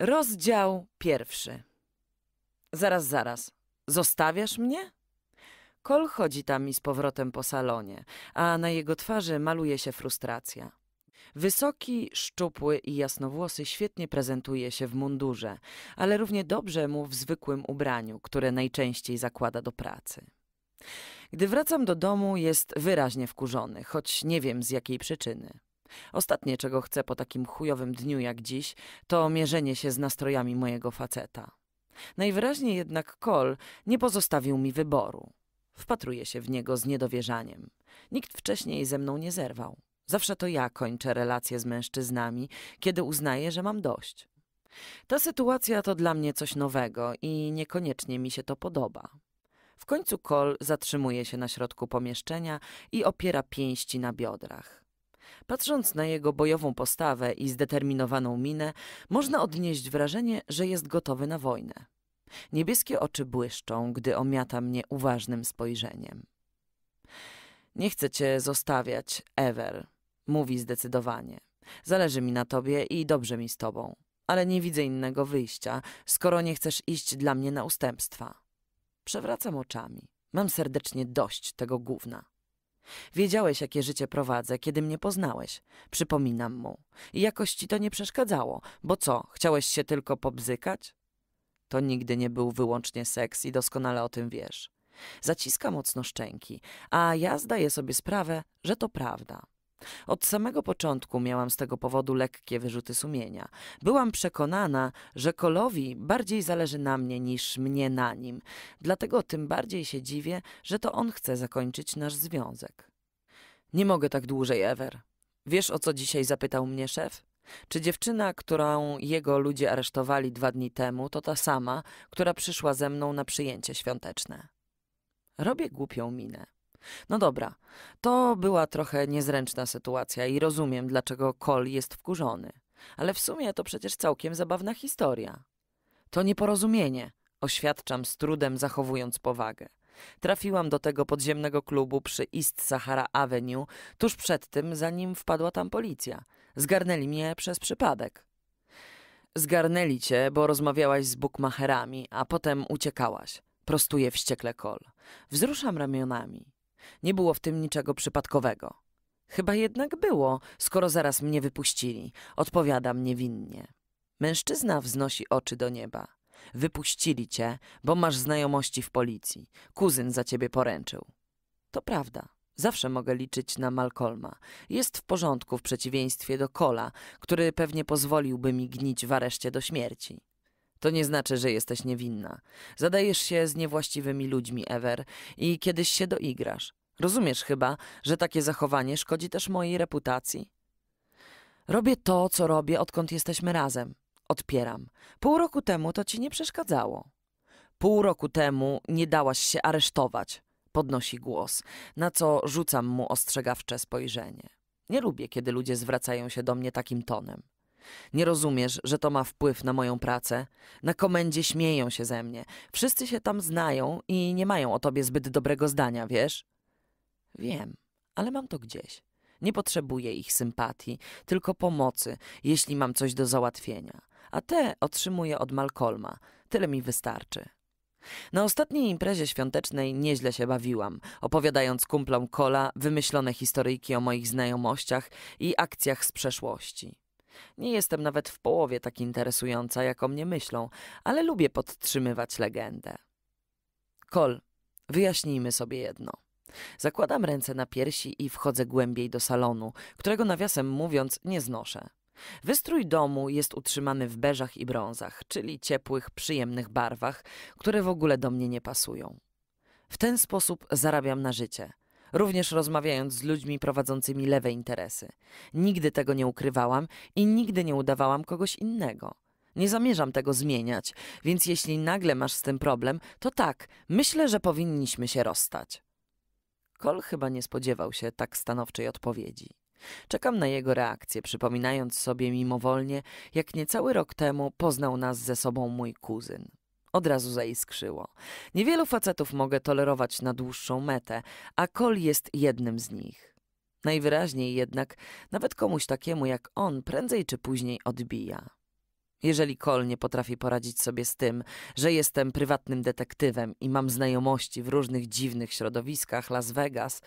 Rozdział pierwszy. Zaraz, zaraz. Zostawiasz mnie? Kol chodzi tam i z powrotem po salonie, a na jego twarzy maluje się frustracja. Wysoki, szczupły i jasnowłosy świetnie prezentuje się w mundurze, ale równie dobrze mu w zwykłym ubraniu, które najczęściej zakłada do pracy. Gdy wracam do domu, jest wyraźnie wkurzony, choć nie wiem z jakiej przyczyny. Ostatnie, czego chcę po takim chujowym dniu jak dziś, to mierzenie się z nastrojami mojego faceta. Najwyraźniej jednak Kol nie pozostawił mi wyboru. Wpatruję się w niego z niedowierzaniem. Nikt wcześniej ze mną nie zerwał. Zawsze to ja kończę relacje z mężczyznami, kiedy uznaję, że mam dość. Ta sytuacja to dla mnie coś nowego i niekoniecznie mi się to podoba. W końcu Kol zatrzymuje się na środku pomieszczenia i opiera pięści na biodrach. Patrząc na jego bojową postawę i zdeterminowaną minę, można odnieść wrażenie, że jest gotowy na wojnę. Niebieskie oczy błyszczą, gdy omiata mnie uważnym spojrzeniem. Nie chcę cię zostawiać, Ever, mówi zdecydowanie. Zależy mi na tobie i dobrze mi z tobą, ale nie widzę innego wyjścia, skoro nie chcesz iść dla mnie na ustępstwa. Przewracam oczami. Mam serdecznie dość tego gówna. Wiedziałeś, jakie życie prowadzę, kiedy mnie poznałeś. Przypominam mu. I jakoś ci to nie przeszkadzało, bo co, chciałeś się tylko pobzykać? To nigdy nie był wyłącznie seks i doskonale o tym wiesz. Zaciska mocno szczęki, a ja zdaję sobie sprawę, że to prawda. Od samego początku miałam z tego powodu lekkie wyrzuty sumienia. Byłam przekonana, że Kolowi bardziej zależy na mnie niż mnie na nim, dlatego tym bardziej się dziwię, że to on chce zakończyć nasz związek. Nie mogę tak dłużej, Ewer. Wiesz o co dzisiaj zapytał mnie szef? Czy dziewczyna, którą jego ludzie aresztowali dwa dni temu, to ta sama, która przyszła ze mną na przyjęcie świąteczne? Robię głupią minę. No dobra, to była trochę niezręczna sytuacja i rozumiem, dlaczego Kol jest wkurzony. Ale w sumie to przecież całkiem zabawna historia. To nieporozumienie, oświadczam z trudem, zachowując powagę. Trafiłam do tego podziemnego klubu przy East Sahara Avenue tuż przed tym, zanim wpadła tam policja. Zgarnęli mnie przez przypadek. Zgarnęli cię, bo rozmawiałaś z bukmacherami, a potem uciekałaś. Prostuje wściekle kol. Wzruszam ramionami. Nie było w tym niczego przypadkowego. Chyba jednak było, skoro zaraz mnie wypuścili, odpowiadam niewinnie. Mężczyzna wznosi oczy do nieba. Wypuścili cię, bo masz znajomości w policji. Kuzyn za ciebie poręczył. To prawda. Zawsze mogę liczyć na Malcolma. Jest w porządku w przeciwieństwie do Kola, który pewnie pozwoliłby mi gnić w areszcie do śmierci. To nie znaczy, że jesteś niewinna. Zadajesz się z niewłaściwymi ludźmi, Ever, i kiedyś się doigrasz. Rozumiesz chyba, że takie zachowanie szkodzi też mojej reputacji? Robię to, co robię, odkąd jesteśmy razem. Odpieram. Pół roku temu to ci nie przeszkadzało. Pół roku temu nie dałaś się aresztować. Podnosi głos, na co rzucam mu ostrzegawcze spojrzenie. Nie lubię, kiedy ludzie zwracają się do mnie takim tonem. Nie rozumiesz, że to ma wpływ na moją pracę? Na komendzie śmieją się ze mnie. Wszyscy się tam znają i nie mają o tobie zbyt dobrego zdania, wiesz? Wiem, ale mam to gdzieś. Nie potrzebuję ich sympatii, tylko pomocy, jeśli mam coś do załatwienia. A te otrzymuję od Malcolma. Tyle mi wystarczy. Na ostatniej imprezie świątecznej nieźle się bawiłam, opowiadając kumplom Kola wymyślone historyjki o moich znajomościach i akcjach z przeszłości. Nie jestem nawet w połowie tak interesująca, jak o mnie myślą, ale lubię podtrzymywać legendę. Kol, wyjaśnijmy sobie jedno. Zakładam ręce na piersi i wchodzę głębiej do salonu, którego nawiasem mówiąc nie znoszę. Wystrój domu jest utrzymany w beżach i brązach, czyli ciepłych, przyjemnych barwach, które w ogóle do mnie nie pasują. W ten sposób zarabiam na życie – również rozmawiając z ludźmi prowadzącymi lewe interesy. Nigdy tego nie ukrywałam i nigdy nie udawałam kogoś innego. Nie zamierzam tego zmieniać, więc jeśli nagle masz z tym problem, to tak, myślę, że powinniśmy się rozstać. Kol chyba nie spodziewał się tak stanowczej odpowiedzi. Czekam na jego reakcję, przypominając sobie mimowolnie, jak niecały rok temu poznał nas ze sobą mój kuzyn. Od razu zaiskrzyło. Niewielu facetów mogę tolerować na dłuższą metę, a Kol jest jednym z nich. Najwyraźniej jednak nawet komuś takiemu jak on prędzej czy później odbija. Jeżeli Kol nie potrafi poradzić sobie z tym, że jestem prywatnym detektywem i mam znajomości w różnych dziwnych środowiskach Las Vegas,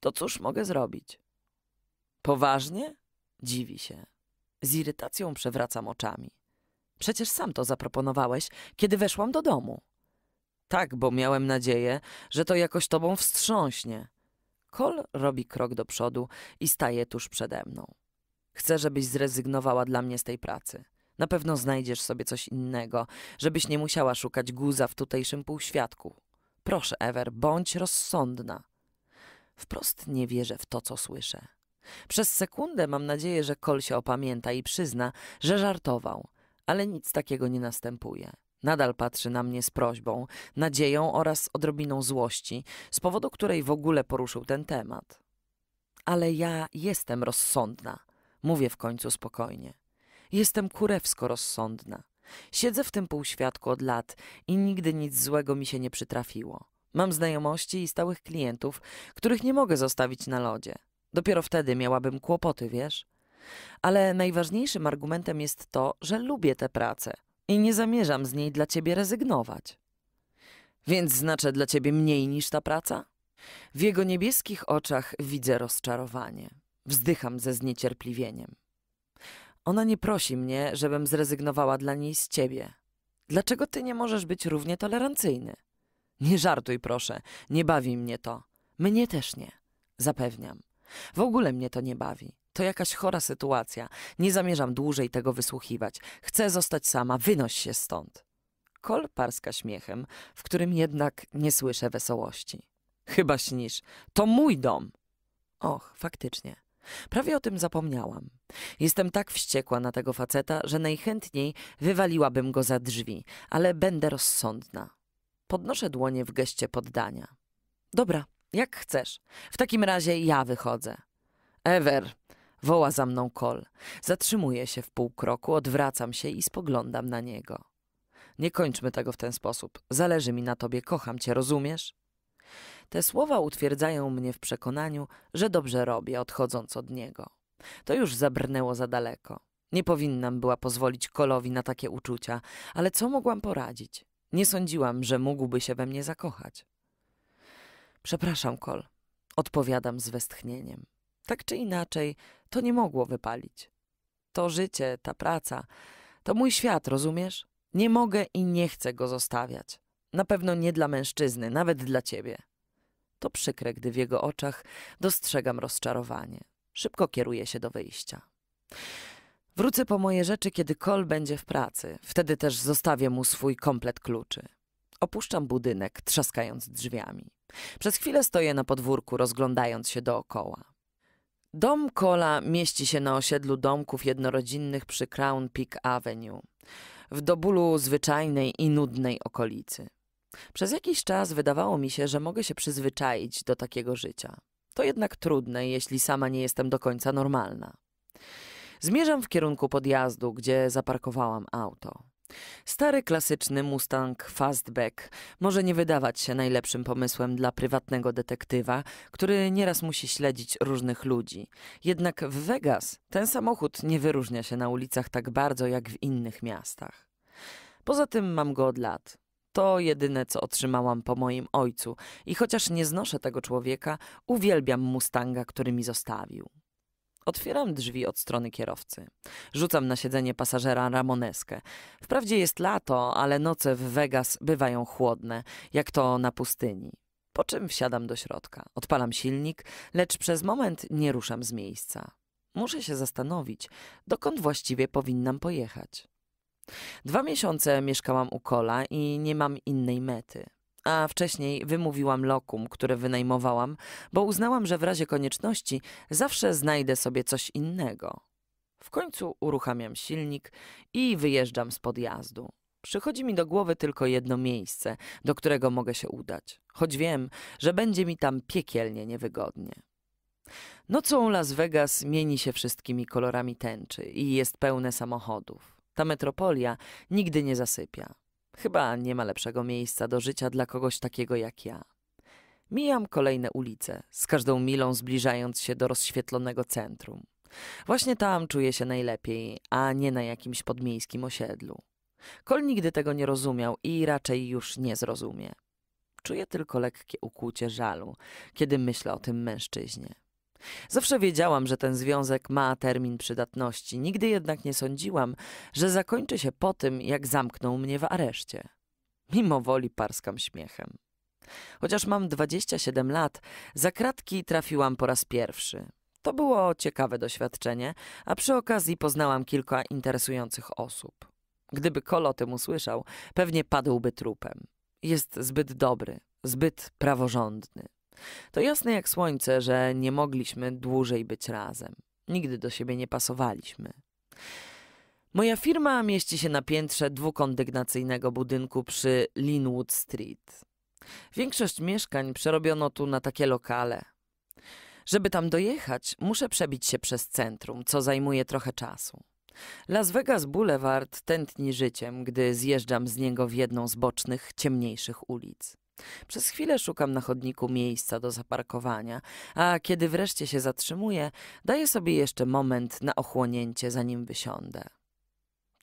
to cóż mogę zrobić? Poważnie? Dziwi się. Z irytacją przewracam oczami. Przecież sam to zaproponowałeś, kiedy weszłam do domu. Tak, bo miałem nadzieję, że to jakoś tobą wstrząśnie. Kol robi krok do przodu i staje tuż przede mną. Chcę, żebyś zrezygnowała dla mnie z tej pracy. Na pewno znajdziesz sobie coś innego, żebyś nie musiała szukać guza w tutejszym półświadku. Proszę, Ewer, bądź rozsądna. Wprost nie wierzę w to, co słyszę. Przez sekundę mam nadzieję, że Kol się opamięta i przyzna, że żartował – ale nic takiego nie następuje. Nadal patrzy na mnie z prośbą, nadzieją oraz odrobiną złości, z powodu której w ogóle poruszył ten temat. Ale ja jestem rozsądna, mówię w końcu spokojnie. Jestem kurewsko rozsądna. Siedzę w tym półświatku od lat i nigdy nic złego mi się nie przytrafiło. Mam znajomości i stałych klientów, których nie mogę zostawić na lodzie. Dopiero wtedy miałabym kłopoty, wiesz? Ale najważniejszym argumentem jest to, że lubię tę pracę i nie zamierzam z niej dla ciebie rezygnować. Więc znaczę dla ciebie mniej niż ta praca? W jego niebieskich oczach widzę rozczarowanie. Wzdycham ze zniecierpliwieniem. Ona nie prosi mnie, żebym zrezygnowała dla niej z ciebie. Dlaczego ty nie możesz być równie tolerancyjny? Nie żartuj, proszę, nie bawi mnie to. Mnie też nie, zapewniam. W ogóle mnie to nie bawi. To jakaś chora sytuacja. Nie zamierzam dłużej tego wysłuchiwać. Chcę zostać sama, wynoś się stąd. Kol parska śmiechem, w którym jednak nie słyszę wesołości. Chyba śnisz. To mój dom. Och, faktycznie. Prawie o tym zapomniałam. Jestem tak wściekła na tego faceta, że najchętniej wywaliłabym go za drzwi, ale będę rozsądna. Podnoszę dłonie w geście poddania. Dobra, jak chcesz. W takim razie ja wychodzę. Ewer, Woła za mną kol. Zatrzymuję się w pół kroku, odwracam się i spoglądam na niego. Nie kończmy tego w ten sposób. Zależy mi na tobie, kocham cię, rozumiesz? Te słowa utwierdzają mnie w przekonaniu, że dobrze robię, odchodząc od niego. To już zabrnęło za daleko. Nie powinnam była pozwolić Kolowi na takie uczucia, ale co mogłam poradzić? Nie sądziłam, że mógłby się we mnie zakochać. Przepraszam, Kol, odpowiadam z westchnieniem. Tak czy inaczej, to nie mogło wypalić. To życie, ta praca, to mój świat, rozumiesz? Nie mogę i nie chcę go zostawiać. Na pewno nie dla mężczyzny, nawet dla ciebie. To przykre, gdy w jego oczach dostrzegam rozczarowanie. Szybko kieruję się do wyjścia. Wrócę po moje rzeczy, kiedy Kol będzie w pracy. Wtedy też zostawię mu swój komplet kluczy. Opuszczam budynek, trzaskając drzwiami. Przez chwilę stoję na podwórku, rozglądając się dookoła. Dom Kola mieści się na osiedlu domków jednorodzinnych przy Crown Peak Avenue, w dobólu zwyczajnej i nudnej okolicy. Przez jakiś czas wydawało mi się, że mogę się przyzwyczaić do takiego życia. To jednak trudne, jeśli sama nie jestem do końca normalna. Zmierzam w kierunku podjazdu, gdzie zaparkowałam auto. Stary klasyczny Mustang Fastback może nie wydawać się najlepszym pomysłem dla prywatnego detektywa, który nieraz musi śledzić różnych ludzi. Jednak w Vegas ten samochód nie wyróżnia się na ulicach tak bardzo jak w innych miastach. Poza tym mam go od lat. To jedyne, co otrzymałam po moim ojcu i chociaż nie znoszę tego człowieka, uwielbiam Mustanga, który mi zostawił. Otwieram drzwi od strony kierowcy. Rzucam na siedzenie pasażera ramoneskę. Wprawdzie jest lato, ale noce w Vegas bywają chłodne, jak to na pustyni. Po czym wsiadam do środka. Odpalam silnik, lecz przez moment nie ruszam z miejsca. Muszę się zastanowić, dokąd właściwie powinnam pojechać. Dwa miesiące mieszkałam u Kola i nie mam innej mety a wcześniej wymówiłam lokum, które wynajmowałam, bo uznałam, że w razie konieczności zawsze znajdę sobie coś innego. W końcu uruchamiam silnik i wyjeżdżam z podjazdu. Przychodzi mi do głowy tylko jedno miejsce, do którego mogę się udać, choć wiem, że będzie mi tam piekielnie niewygodnie. Nocą Las Vegas mieni się wszystkimi kolorami tęczy i jest pełne samochodów. Ta metropolia nigdy nie zasypia. Chyba nie ma lepszego miejsca do życia dla kogoś takiego jak ja. Mijam kolejne ulice, z każdą milą zbliżając się do rozświetlonego centrum. Właśnie tam czuję się najlepiej, a nie na jakimś podmiejskim osiedlu. Kol nigdy tego nie rozumiał i raczej już nie zrozumie. Czuję tylko lekkie ukłucie żalu, kiedy myślę o tym mężczyźnie. Zawsze wiedziałam, że ten związek ma termin przydatności, nigdy jednak nie sądziłam, że zakończy się po tym, jak zamknął mnie w areszcie. Mimo woli parskam śmiechem. Chociaż mam 27 lat, za kratki trafiłam po raz pierwszy. To było ciekawe doświadczenie, a przy okazji poznałam kilka interesujących osób. Gdyby Kolo tym usłyszał, pewnie padłby trupem. Jest zbyt dobry, zbyt praworządny. To jasne jak słońce, że nie mogliśmy dłużej być razem. Nigdy do siebie nie pasowaliśmy. Moja firma mieści się na piętrze dwukondygnacyjnego budynku przy Linwood Street. Większość mieszkań przerobiono tu na takie lokale. Żeby tam dojechać, muszę przebić się przez centrum, co zajmuje trochę czasu. Las Vegas Boulevard tętni życiem, gdy zjeżdżam z niego w jedną z bocznych, ciemniejszych ulic. Przez chwilę szukam na chodniku miejsca do zaparkowania, a kiedy wreszcie się zatrzymuję, daję sobie jeszcze moment na ochłonięcie, zanim wysiądę.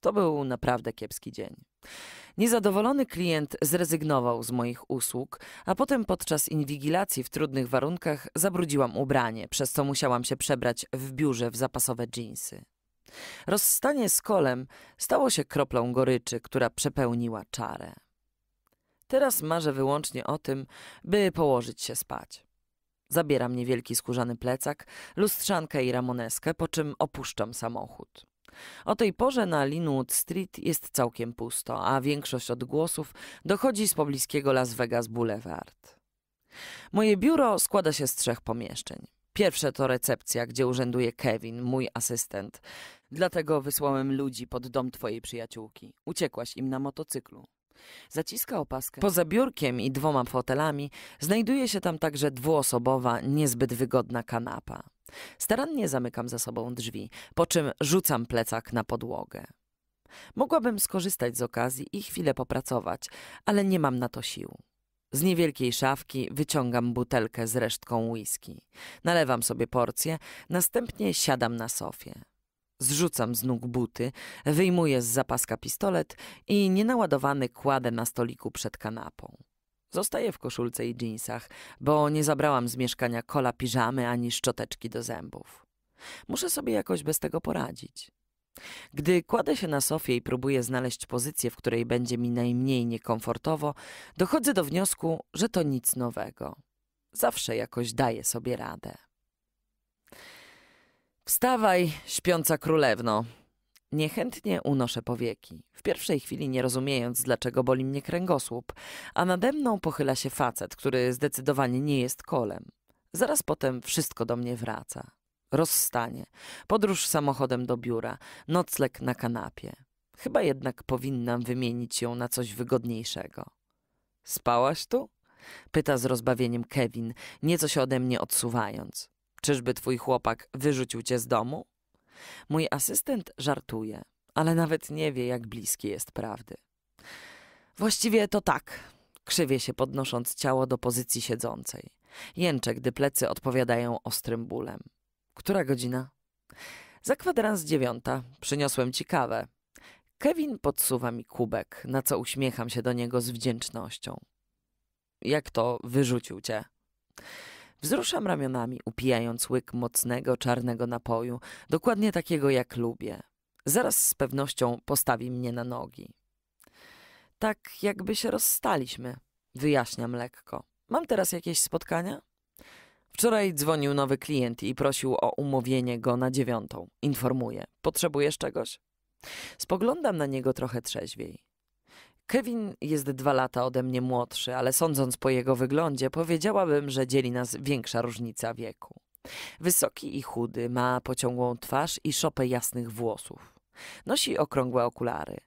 To był naprawdę kiepski dzień. Niezadowolony klient zrezygnował z moich usług, a potem podczas inwigilacji w trudnych warunkach zabrudziłam ubranie, przez co musiałam się przebrać w biurze w zapasowe dżinsy. Rozstanie z kolem stało się kroplą goryczy, która przepełniła czarę. Teraz marzę wyłącznie o tym, by położyć się spać. Zabieram niewielki skórzany plecak, lustrzankę i ramoneskę, po czym opuszczam samochód. O tej porze na Linwood Street jest całkiem pusto, a większość odgłosów dochodzi z pobliskiego Las Vegas Boulevard. Moje biuro składa się z trzech pomieszczeń. Pierwsze to recepcja, gdzie urzęduje Kevin, mój asystent. Dlatego wysłałem ludzi pod dom twojej przyjaciółki. Uciekłaś im na motocyklu. Zaciska opaskę. Poza biurkiem i dwoma fotelami znajduje się tam także dwuosobowa, niezbyt wygodna kanapa. Starannie zamykam za sobą drzwi, po czym rzucam plecak na podłogę. Mogłabym skorzystać z okazji i chwilę popracować, ale nie mam na to sił. Z niewielkiej szafki wyciągam butelkę z resztką whisky. Nalewam sobie porcję, następnie siadam na sofie. Zrzucam z nóg buty, wyjmuję z zapaska pistolet i nienaładowany kładę na stoliku przed kanapą. Zostaję w koszulce i dżinsach, bo nie zabrałam z mieszkania kola piżamy ani szczoteczki do zębów. Muszę sobie jakoś bez tego poradzić. Gdy kładę się na sofie i próbuję znaleźć pozycję, w której będzie mi najmniej niekomfortowo, dochodzę do wniosku, że to nic nowego. Zawsze jakoś daję sobie radę. Wstawaj, śpiąca królewno. Niechętnie unoszę powieki, w pierwszej chwili nie rozumiejąc, dlaczego boli mnie kręgosłup, a nade mną pochyla się facet, który zdecydowanie nie jest kolem. Zaraz potem wszystko do mnie wraca. Rozstanie, podróż samochodem do biura, nocleg na kanapie. Chyba jednak powinnam wymienić ją na coś wygodniejszego. Spałaś tu? Pyta z rozbawieniem Kevin, nieco się ode mnie odsuwając. Czyżby twój chłopak wyrzucił cię z domu? Mój asystent żartuje, ale nawet nie wie, jak bliski jest prawdy. Właściwie to tak, krzywie się podnosząc ciało do pozycji siedzącej. Jęczę, gdy plecy odpowiadają ostrym bólem. Która godzina? Za kwadrans dziewiąta. Przyniosłem ci kawę. Kevin podsuwa mi kubek, na co uśmiecham się do niego z wdzięcznością. Jak to wyrzucił cię? Wzruszam ramionami, upijając łyk mocnego, czarnego napoju, dokładnie takiego jak lubię. Zaraz z pewnością postawi mnie na nogi. Tak jakby się rozstaliśmy, wyjaśniam lekko. Mam teraz jakieś spotkania? Wczoraj dzwonił nowy klient i prosił o umówienie go na dziewiątą. Informuję. Potrzebujesz czegoś? Spoglądam na niego trochę trzeźwiej. Kevin jest dwa lata ode mnie młodszy, ale sądząc po jego wyglądzie, powiedziałabym, że dzieli nas większa różnica wieku. Wysoki i chudy, ma pociągłą twarz i szopę jasnych włosów. Nosi okrągłe okulary.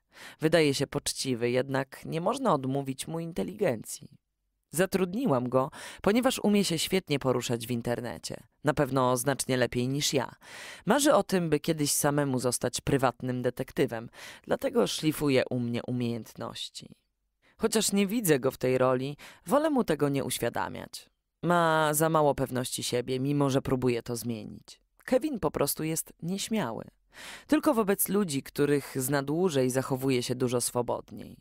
Wydaje się poczciwy, jednak nie można odmówić mu inteligencji. Zatrudniłam go, ponieważ umie się świetnie poruszać w internecie. Na pewno znacznie lepiej niż ja. Marzy o tym, by kiedyś samemu zostać prywatnym detektywem, dlatego szlifuje u mnie umiejętności. Chociaż nie widzę go w tej roli, wolę mu tego nie uświadamiać. Ma za mało pewności siebie, mimo że próbuje to zmienić. Kevin po prostu jest nieśmiały. Tylko wobec ludzi, których zna dłużej, zachowuje się dużo swobodniej.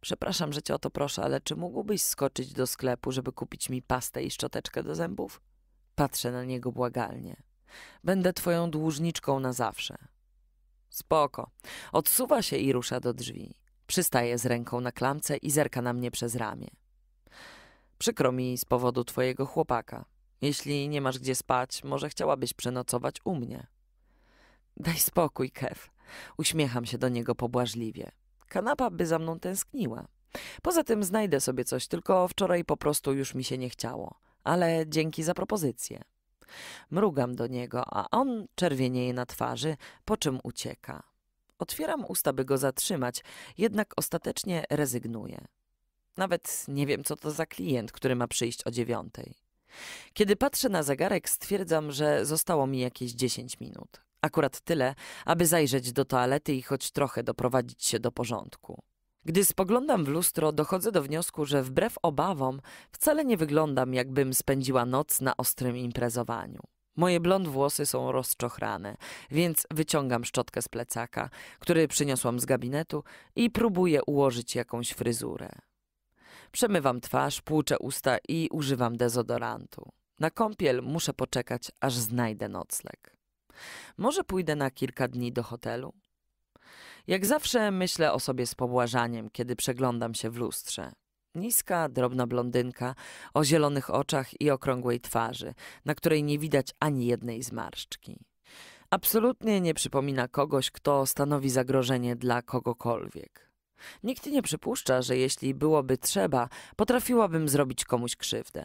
Przepraszam, że cię o to proszę, ale czy mógłbyś skoczyć do sklepu, żeby kupić mi pastę i szczoteczkę do zębów? Patrzę na niego błagalnie. Będę twoją dłużniczką na zawsze. Spoko. Odsuwa się i rusza do drzwi. Przystaje z ręką na klamce i zerka na mnie przez ramię. Przykro mi z powodu twojego chłopaka. Jeśli nie masz gdzie spać, może chciałabyś przenocować u mnie. Daj spokój, Kev. Uśmiecham się do niego pobłażliwie. Kanapa by za mną tęskniła. Poza tym znajdę sobie coś, tylko wczoraj po prostu już mi się nie chciało. Ale dzięki za propozycję. Mrugam do niego, a on czerwienieje na twarzy, po czym ucieka. Otwieram usta, by go zatrzymać, jednak ostatecznie rezygnuję. Nawet nie wiem, co to za klient, który ma przyjść o dziewiątej. Kiedy patrzę na zegarek, stwierdzam, że zostało mi jakieś dziesięć minut. Akurat tyle, aby zajrzeć do toalety i choć trochę doprowadzić się do porządku. Gdy spoglądam w lustro, dochodzę do wniosku, że wbrew obawom wcale nie wyglądam, jakbym spędziła noc na ostrym imprezowaniu. Moje blond włosy są rozczochrane, więc wyciągam szczotkę z plecaka, który przyniosłam z gabinetu i próbuję ułożyć jakąś fryzurę. Przemywam twarz, płuczę usta i używam dezodorantu. Na kąpiel muszę poczekać, aż znajdę nocleg. Może pójdę na kilka dni do hotelu? Jak zawsze myślę o sobie z pobłażaniem, kiedy przeglądam się w lustrze. Niska, drobna blondynka o zielonych oczach i okrągłej twarzy, na której nie widać ani jednej zmarszczki. Absolutnie nie przypomina kogoś, kto stanowi zagrożenie dla kogokolwiek. Nikt nie przypuszcza, że jeśli byłoby trzeba, potrafiłabym zrobić komuś krzywdę.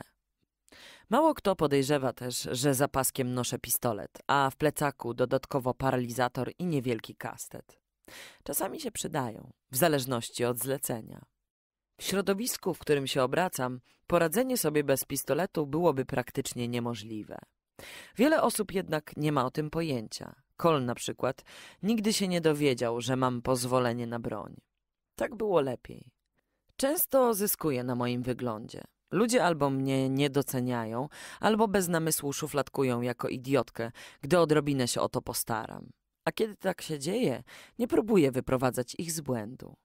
Mało kto podejrzewa też, że za paskiem noszę pistolet, a w plecaku dodatkowo paralizator i niewielki kastet. Czasami się przydają, w zależności od zlecenia. W środowisku, w którym się obracam, poradzenie sobie bez pistoletu byłoby praktycznie niemożliwe. Wiele osób jednak nie ma o tym pojęcia. Kol na przykład nigdy się nie dowiedział, że mam pozwolenie na broń. Tak było lepiej. Często zyskuję na moim wyglądzie. Ludzie albo mnie nie doceniają, albo bez namysłu szufladkują jako idiotkę, gdy odrobinę się o to postaram. A kiedy tak się dzieje, nie próbuję wyprowadzać ich z błędu.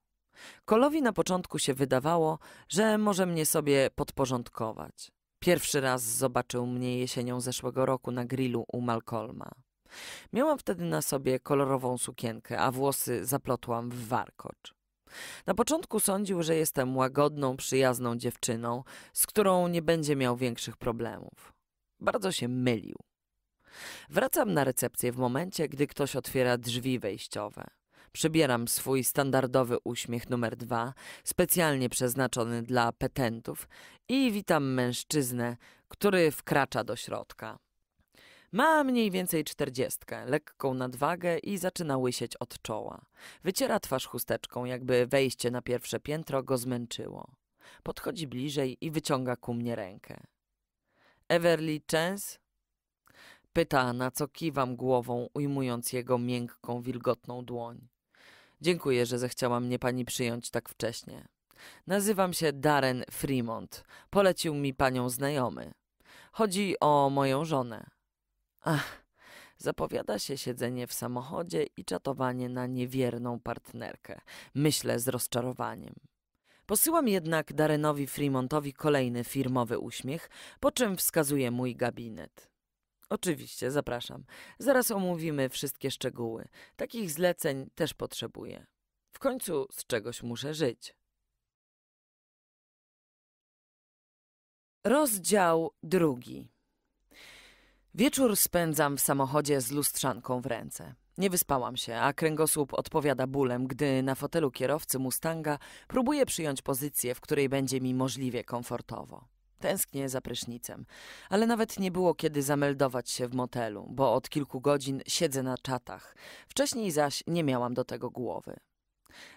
Kolowi na początku się wydawało, że może mnie sobie podporządkować. Pierwszy raz zobaczył mnie jesienią zeszłego roku na grillu u Malcolma. Miałam wtedy na sobie kolorową sukienkę, a włosy zaplotłam w warkocz. Na początku sądził, że jestem łagodną, przyjazną dziewczyną, z którą nie będzie miał większych problemów. Bardzo się mylił. Wracam na recepcję w momencie, gdy ktoś otwiera drzwi wejściowe. Przybieram swój standardowy uśmiech numer dwa, specjalnie przeznaczony dla petentów, i witam mężczyznę, który wkracza do środka. Ma mniej więcej czterdziestkę, lekką nadwagę i zaczyna łysieć od czoła. Wyciera twarz chusteczką, jakby wejście na pierwsze piętro go zmęczyło. Podchodzi bliżej i wyciąga ku mnie rękę. Everly Chance? Pyta, na co kiwam głową, ujmując jego miękką, wilgotną dłoń. Dziękuję, że zechciała mnie pani przyjąć tak wcześnie. Nazywam się Darren Fremont. Polecił mi panią znajomy. Chodzi o moją żonę. Ach, zapowiada się siedzenie w samochodzie i czatowanie na niewierną partnerkę. Myślę z rozczarowaniem. Posyłam jednak Darenowi Fremontowi kolejny firmowy uśmiech, po czym wskazuje mój gabinet. Oczywiście, zapraszam. Zaraz omówimy wszystkie szczegóły. Takich zleceń też potrzebuję. W końcu z czegoś muszę żyć. Rozdział drugi. Wieczór spędzam w samochodzie z lustrzanką w ręce. Nie wyspałam się, a kręgosłup odpowiada bólem, gdy na fotelu kierowcy Mustanga próbuję przyjąć pozycję, w której będzie mi możliwie komfortowo. Tęsknię za prysznicem, ale nawet nie było kiedy zameldować się w motelu, bo od kilku godzin siedzę na czatach. Wcześniej zaś nie miałam do tego głowy.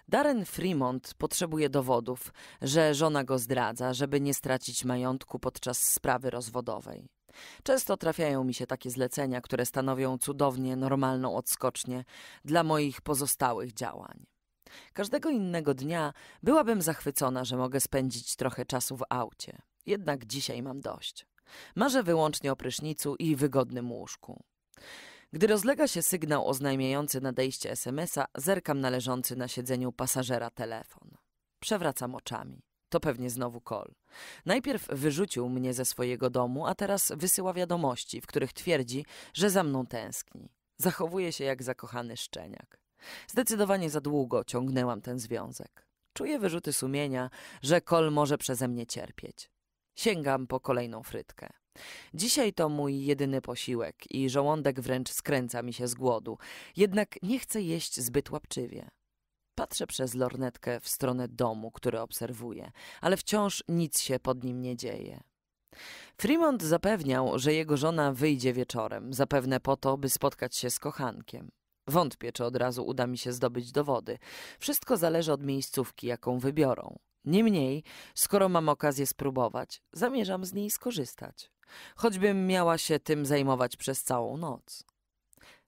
Darren Fremont potrzebuje dowodów, że żona go zdradza, żeby nie stracić majątku podczas sprawy rozwodowej. Często trafiają mi się takie zlecenia, które stanowią cudownie normalną odskocznię dla moich pozostałych działań. Każdego innego dnia byłabym zachwycona, że mogę spędzić trochę czasu w aucie. Jednak dzisiaj mam dość. Marzę wyłącznie o prysznicu i wygodnym łóżku. Gdy rozlega się sygnał oznajmiający nadejście SMS-a, zerkam na leżący na siedzeniu pasażera telefon. Przewracam oczami. To pewnie znowu Kol. Najpierw wyrzucił mnie ze swojego domu, a teraz wysyła wiadomości, w których twierdzi, że za mną tęskni. Zachowuje się jak zakochany szczeniak. Zdecydowanie za długo ciągnęłam ten związek. Czuję wyrzuty sumienia, że Kol może przeze mnie cierpieć. Sięgam po kolejną frytkę. Dzisiaj to mój jedyny posiłek i żołądek wręcz skręca mi się z głodu, jednak nie chcę jeść zbyt łapczywie. Patrzę przez lornetkę w stronę domu, który obserwuję, ale wciąż nic się pod nim nie dzieje. Fremont zapewniał, że jego żona wyjdzie wieczorem, zapewne po to, by spotkać się z kochankiem. Wątpię, czy od razu uda mi się zdobyć dowody. Wszystko zależy od miejscówki, jaką wybiorą. Niemniej, skoro mam okazję spróbować, zamierzam z niej skorzystać. Choćbym miała się tym zajmować przez całą noc.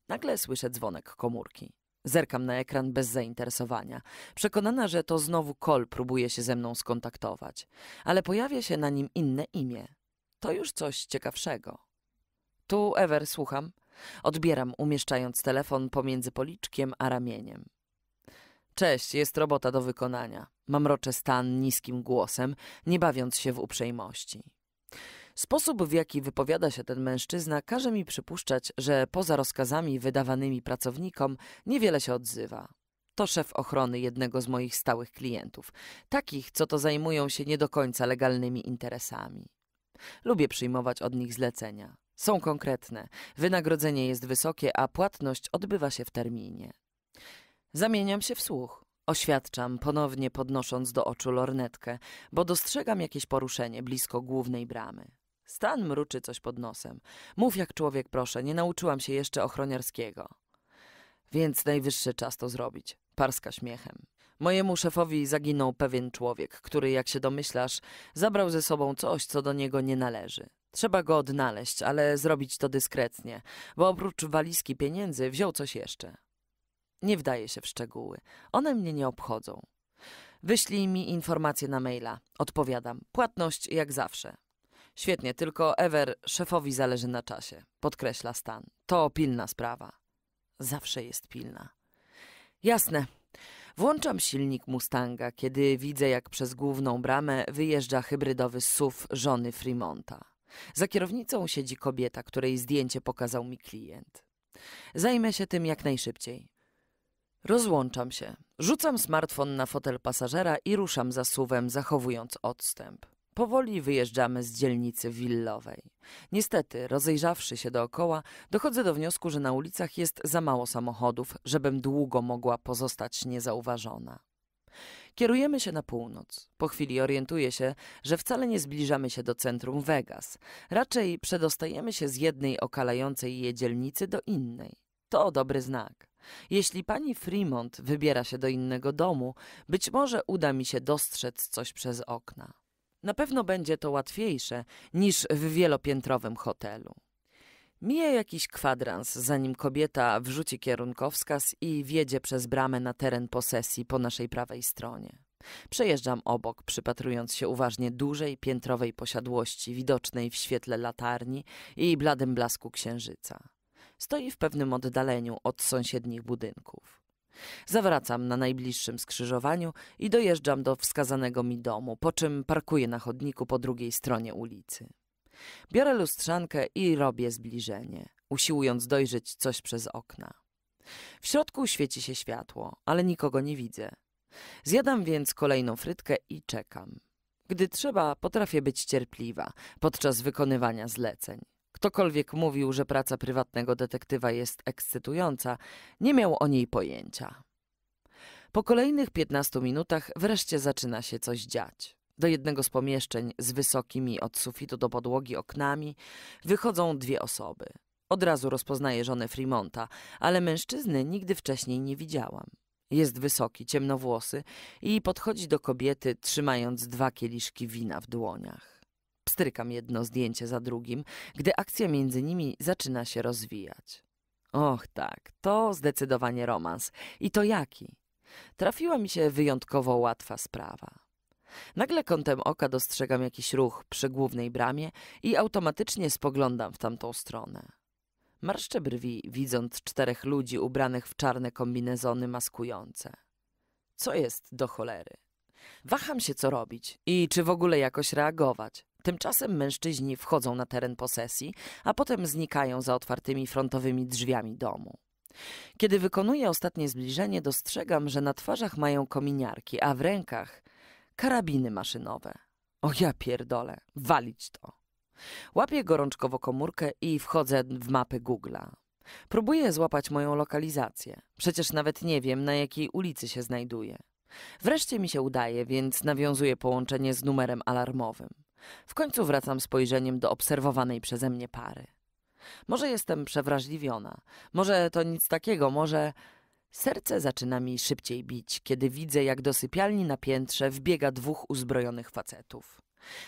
Nagle słyszę dzwonek komórki. Zerkam na ekran bez zainteresowania, przekonana, że to znowu Kol próbuje się ze mną skontaktować, ale pojawia się na nim inne imię. To już coś ciekawszego. Tu Ewer słucham. Odbieram, umieszczając telefon pomiędzy policzkiem a ramieniem. Cześć, jest robota do wykonania. Mam rocze stan niskim głosem, nie bawiąc się w uprzejmości. Sposób, w jaki wypowiada się ten mężczyzna, każe mi przypuszczać, że poza rozkazami wydawanymi pracownikom niewiele się odzywa. To szef ochrony jednego z moich stałych klientów, takich, co to zajmują się nie do końca legalnymi interesami. Lubię przyjmować od nich zlecenia. Są konkretne, wynagrodzenie jest wysokie, a płatność odbywa się w terminie. Zamieniam się w słuch. Oświadczam, ponownie podnosząc do oczu lornetkę, bo dostrzegam jakieś poruszenie blisko głównej bramy. Stan mruczy coś pod nosem. Mów jak człowiek, proszę, nie nauczyłam się jeszcze ochroniarskiego. Więc najwyższy czas to zrobić. Parska śmiechem. Mojemu szefowi zaginął pewien człowiek, który, jak się domyślasz, zabrał ze sobą coś, co do niego nie należy. Trzeba go odnaleźć, ale zrobić to dyskretnie, bo oprócz walizki pieniędzy wziął coś jeszcze. Nie wdaję się w szczegóły. One mnie nie obchodzą. Wyślij mi informacje na maila. Odpowiadam. Płatność jak zawsze. Świetnie, tylko Ewer, szefowi zależy na czasie, podkreśla Stan. To pilna sprawa. Zawsze jest pilna. Jasne. Włączam silnik Mustanga, kiedy widzę, jak przez główną bramę wyjeżdża hybrydowy SUV żony Fremonta. Za kierownicą siedzi kobieta, której zdjęcie pokazał mi klient. Zajmę się tym jak najszybciej. Rozłączam się. Rzucam smartfon na fotel pasażera i ruszam za suwem, zachowując odstęp. Powoli wyjeżdżamy z dzielnicy willowej. Niestety, rozejrzawszy się dookoła, dochodzę do wniosku, że na ulicach jest za mało samochodów, żebym długo mogła pozostać niezauważona. Kierujemy się na północ. Po chwili orientuję się, że wcale nie zbliżamy się do centrum Vegas. Raczej przedostajemy się z jednej okalającej je dzielnicy do innej. To dobry znak. Jeśli pani Fremont wybiera się do innego domu, być może uda mi się dostrzec coś przez okna. Na pewno będzie to łatwiejsze niż w wielopiętrowym hotelu. Mija jakiś kwadrans, zanim kobieta wrzuci kierunkowskaz i wjedzie przez bramę na teren posesji po naszej prawej stronie. Przejeżdżam obok, przypatrując się uważnie dużej piętrowej posiadłości widocznej w świetle latarni i bladym blasku księżyca. Stoi w pewnym oddaleniu od sąsiednich budynków. Zawracam na najbliższym skrzyżowaniu i dojeżdżam do wskazanego mi domu, po czym parkuję na chodniku po drugiej stronie ulicy. Biorę lustrzankę i robię zbliżenie, usiłując dojrzeć coś przez okna. W środku świeci się światło, ale nikogo nie widzę. Zjadam więc kolejną frytkę i czekam. Gdy trzeba, potrafię być cierpliwa podczas wykonywania zleceń. Ktokolwiek mówił, że praca prywatnego detektywa jest ekscytująca, nie miał o niej pojęcia. Po kolejnych 15 minutach wreszcie zaczyna się coś dziać. Do jednego z pomieszczeń z wysokimi od sufitu do podłogi oknami wychodzą dwie osoby. Od razu rozpoznaje żonę Fremonta, ale mężczyzny nigdy wcześniej nie widziałam. Jest wysoki, ciemnowłosy i podchodzi do kobiety, trzymając dwa kieliszki wina w dłoniach. Pstrykam jedno zdjęcie za drugim, gdy akcja między nimi zaczyna się rozwijać. Och tak, to zdecydowanie romans. I to jaki? Trafiła mi się wyjątkowo łatwa sprawa. Nagle kątem oka dostrzegam jakiś ruch przy głównej bramie i automatycznie spoglądam w tamtą stronę. Marszczę brwi, widząc czterech ludzi ubranych w czarne kombinezony maskujące. Co jest do cholery? Waham się, co robić i czy w ogóle jakoś reagować. Tymczasem mężczyźni wchodzą na teren posesji, a potem znikają za otwartymi frontowymi drzwiami domu. Kiedy wykonuję ostatnie zbliżenie, dostrzegam, że na twarzach mają kominiarki, a w rękach karabiny maszynowe. O ja pierdolę, walić to. Łapię gorączkowo komórkę i wchodzę w mapy Google'a. Próbuję złapać moją lokalizację. Przecież nawet nie wiem, na jakiej ulicy się znajduję. Wreszcie mi się udaje, więc nawiązuję połączenie z numerem alarmowym. W końcu wracam spojrzeniem do obserwowanej przeze mnie pary. Może jestem przewrażliwiona, może to nic takiego, może serce zaczyna mi szybciej bić, kiedy widzę, jak do sypialni na piętrze wbiega dwóch uzbrojonych facetów.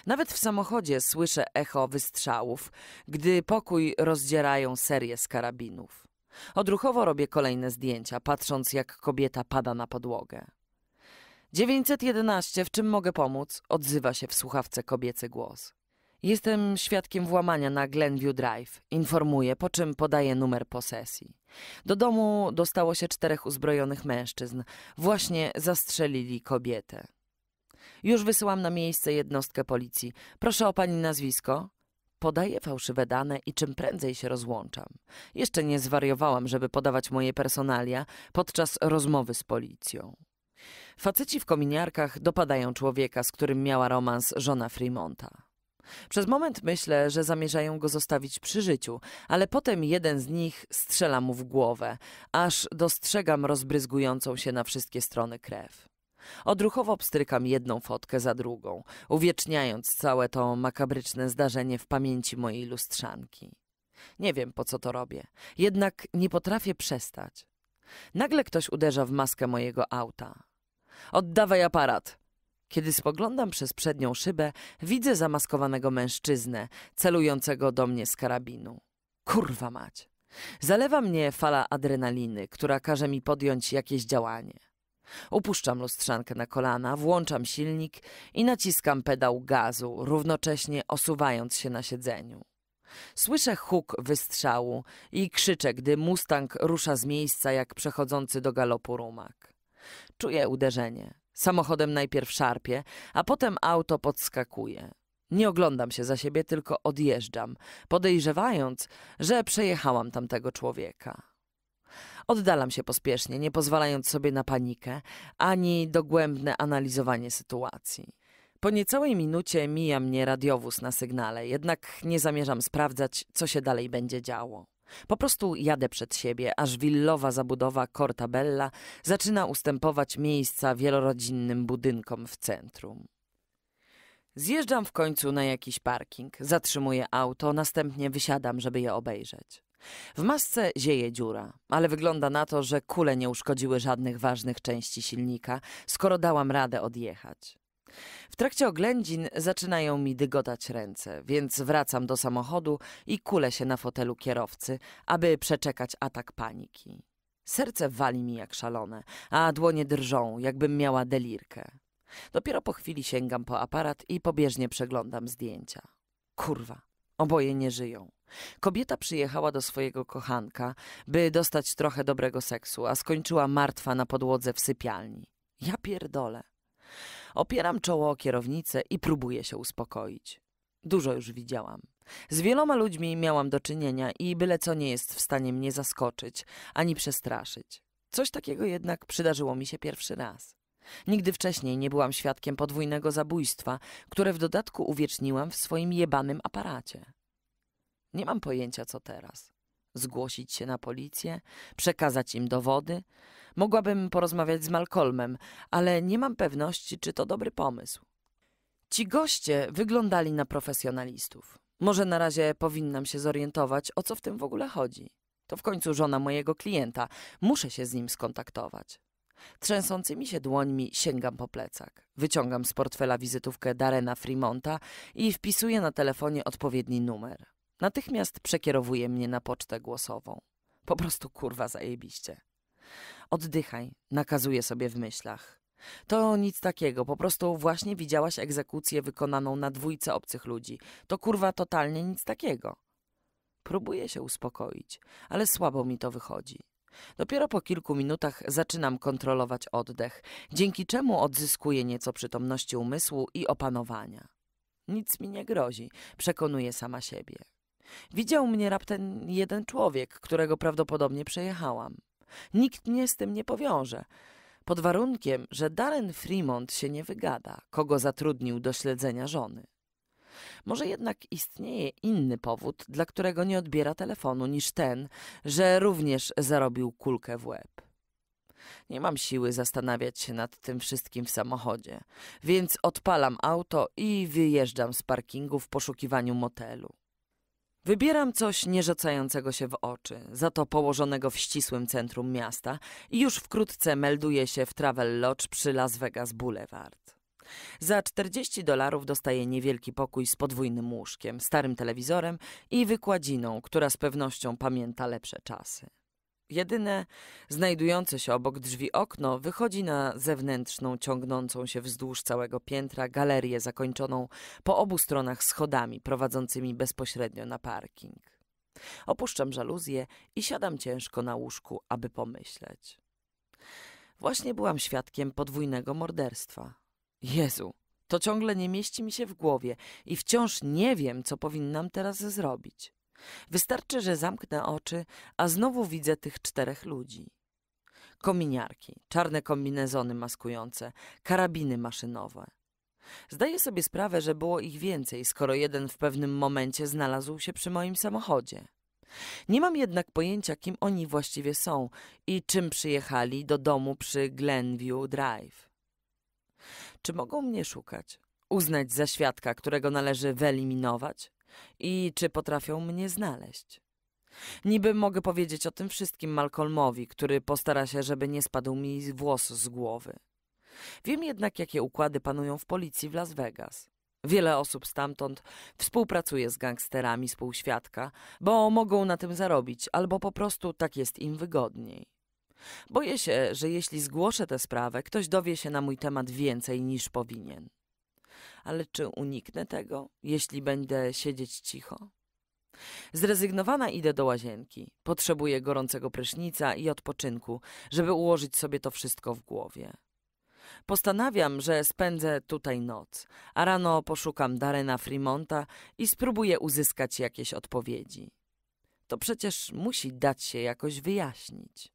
Nawet w samochodzie słyszę echo wystrzałów, gdy pokój rozdzierają serię z karabinów. Odruchowo robię kolejne zdjęcia, patrząc jak kobieta pada na podłogę. 911, w czym mogę pomóc? Odzywa się w słuchawce kobiecy głos. Jestem świadkiem włamania na Glenview Drive, informuje, po czym podaje numer posesji. Do domu dostało się czterech uzbrojonych mężczyzn. Właśnie zastrzelili kobietę. Już wysyłam na miejsce jednostkę policji. Proszę o pani nazwisko. Podaję fałszywe dane i czym prędzej się rozłączam. Jeszcze nie zwariowałam, żeby podawać moje personalia podczas rozmowy z policją. Faceci w kominiarkach dopadają człowieka, z którym miała romans żona Fremonta. Przez moment myślę, że zamierzają go zostawić przy życiu, ale potem jeden z nich strzela mu w głowę, aż dostrzegam rozbryzgującą się na wszystkie strony krew. Odruchowo pstrykam jedną fotkę za drugą, uwieczniając całe to makabryczne zdarzenie w pamięci mojej lustrzanki. Nie wiem, po co to robię, jednak nie potrafię przestać. Nagle ktoś uderza w maskę mojego auta. Oddawaj aparat! Kiedy spoglądam przez przednią szybę, widzę zamaskowanego mężczyznę, celującego do mnie z karabinu. Kurwa mać! Zalewa mnie fala adrenaliny, która każe mi podjąć jakieś działanie. Upuszczam lustrzankę na kolana, włączam silnik i naciskam pedał gazu, równocześnie osuwając się na siedzeniu. Słyszę huk wystrzału i krzyczę, gdy mustang rusza z miejsca jak przechodzący do galopu rumak. Czuję uderzenie. Samochodem najpierw szarpie, a potem auto podskakuje. Nie oglądam się za siebie, tylko odjeżdżam, podejrzewając, że przejechałam tamtego człowieka. Oddalam się pospiesznie, nie pozwalając sobie na panikę ani dogłębne analizowanie sytuacji. Po niecałej minucie mija mnie radiowóz na sygnale, jednak nie zamierzam sprawdzać, co się dalej będzie działo. Po prostu jadę przed siebie, aż willowa zabudowa Cortabella zaczyna ustępować miejsca wielorodzinnym budynkom w centrum. Zjeżdżam w końcu na jakiś parking, zatrzymuję auto, następnie wysiadam, żeby je obejrzeć. W masce zieje dziura, ale wygląda na to, że kule nie uszkodziły żadnych ważnych części silnika, skoro dałam radę odjechać. W trakcie oględzin zaczynają mi dygotać ręce, więc wracam do samochodu i kulę się na fotelu kierowcy, aby przeczekać atak paniki. Serce wali mi jak szalone, a dłonie drżą, jakbym miała delirkę. Dopiero po chwili sięgam po aparat i pobieżnie przeglądam zdjęcia. Kurwa, oboje nie żyją. Kobieta przyjechała do swojego kochanka, by dostać trochę dobrego seksu, a skończyła martwa na podłodze w sypialni. Ja pierdolę. Opieram czoło o kierownicę i próbuję się uspokoić. Dużo już widziałam. Z wieloma ludźmi miałam do czynienia i byle co nie jest w stanie mnie zaskoczyć ani przestraszyć. Coś takiego jednak przydarzyło mi się pierwszy raz. Nigdy wcześniej nie byłam świadkiem podwójnego zabójstwa, które w dodatku uwieczniłam w swoim jebanym aparacie. Nie mam pojęcia, co teraz. Zgłosić się na policję, przekazać im dowody, Mogłabym porozmawiać z Malcolmem, ale nie mam pewności, czy to dobry pomysł. Ci goście wyglądali na profesjonalistów. Może na razie powinnam się zorientować, o co w tym w ogóle chodzi. To w końcu żona mojego klienta. Muszę się z nim skontaktować. Trzęsącymi się dłońmi sięgam po plecak. Wyciągam z portfela wizytówkę Darena Fremonta i wpisuję na telefonie odpowiedni numer. Natychmiast przekierowuje mnie na pocztę głosową. Po prostu kurwa zajebiście. Oddychaj, nakazuje sobie w myślach. To nic takiego, po prostu właśnie widziałaś egzekucję wykonaną na dwójce obcych ludzi. To kurwa totalnie nic takiego. Próbuję się uspokoić, ale słabo mi to wychodzi. Dopiero po kilku minutach zaczynam kontrolować oddech, dzięki czemu odzyskuję nieco przytomności umysłu i opanowania. Nic mi nie grozi, przekonuję sama siebie. Widział mnie raptem jeden człowiek, którego prawdopodobnie przejechałam. Nikt mnie z tym nie powiąże. Pod warunkiem, że Darren Fremont się nie wygada, kogo zatrudnił do śledzenia żony. Może jednak istnieje inny powód, dla którego nie odbiera telefonu niż ten, że również zarobił kulkę w łeb. Nie mam siły zastanawiać się nad tym wszystkim w samochodzie, więc odpalam auto i wyjeżdżam z parkingu w poszukiwaniu motelu. Wybieram coś nierzucającego się w oczy, za to położonego w ścisłym centrum miasta i już wkrótce melduję się w Travel Lodge przy Las Vegas Boulevard. Za 40 dolarów dostaję niewielki pokój z podwójnym łóżkiem, starym telewizorem i wykładziną, która z pewnością pamięta lepsze czasy. Jedyne znajdujące się obok drzwi okno wychodzi na zewnętrzną, ciągnącą się wzdłuż całego piętra galerię zakończoną po obu stronach schodami prowadzącymi bezpośrednio na parking. Opuszczam żaluzję i siadam ciężko na łóżku, aby pomyśleć. Właśnie byłam świadkiem podwójnego morderstwa. Jezu, to ciągle nie mieści mi się w głowie i wciąż nie wiem, co powinnam teraz zrobić. Wystarczy, że zamknę oczy, a znowu widzę tych czterech ludzi. Kominiarki, czarne kombinezony maskujące, karabiny maszynowe. Zdaję sobie sprawę, że było ich więcej, skoro jeden w pewnym momencie znalazł się przy moim samochodzie. Nie mam jednak pojęcia, kim oni właściwie są i czym przyjechali do domu przy Glenview Drive. Czy mogą mnie szukać? Uznać za świadka, którego należy wyeliminować? i czy potrafią mnie znaleźć. Niby mogę powiedzieć o tym wszystkim Malcolmowi, który postara się, żeby nie spadł mi włos z głowy. Wiem jednak, jakie układy panują w policji w Las Vegas. Wiele osób stamtąd współpracuje z gangsterami z półświadka, bo mogą na tym zarobić, albo po prostu tak jest im wygodniej. Boję się, że jeśli zgłoszę tę sprawę, ktoś dowie się na mój temat więcej niż powinien ale czy uniknę tego, jeśli będę siedzieć cicho? Zrezygnowana idę do łazienki. Potrzebuję gorącego prysznica i odpoczynku, żeby ułożyć sobie to wszystko w głowie. Postanawiam, że spędzę tutaj noc, a rano poszukam Darena Fremonta i spróbuję uzyskać jakieś odpowiedzi. To przecież musi dać się jakoś wyjaśnić.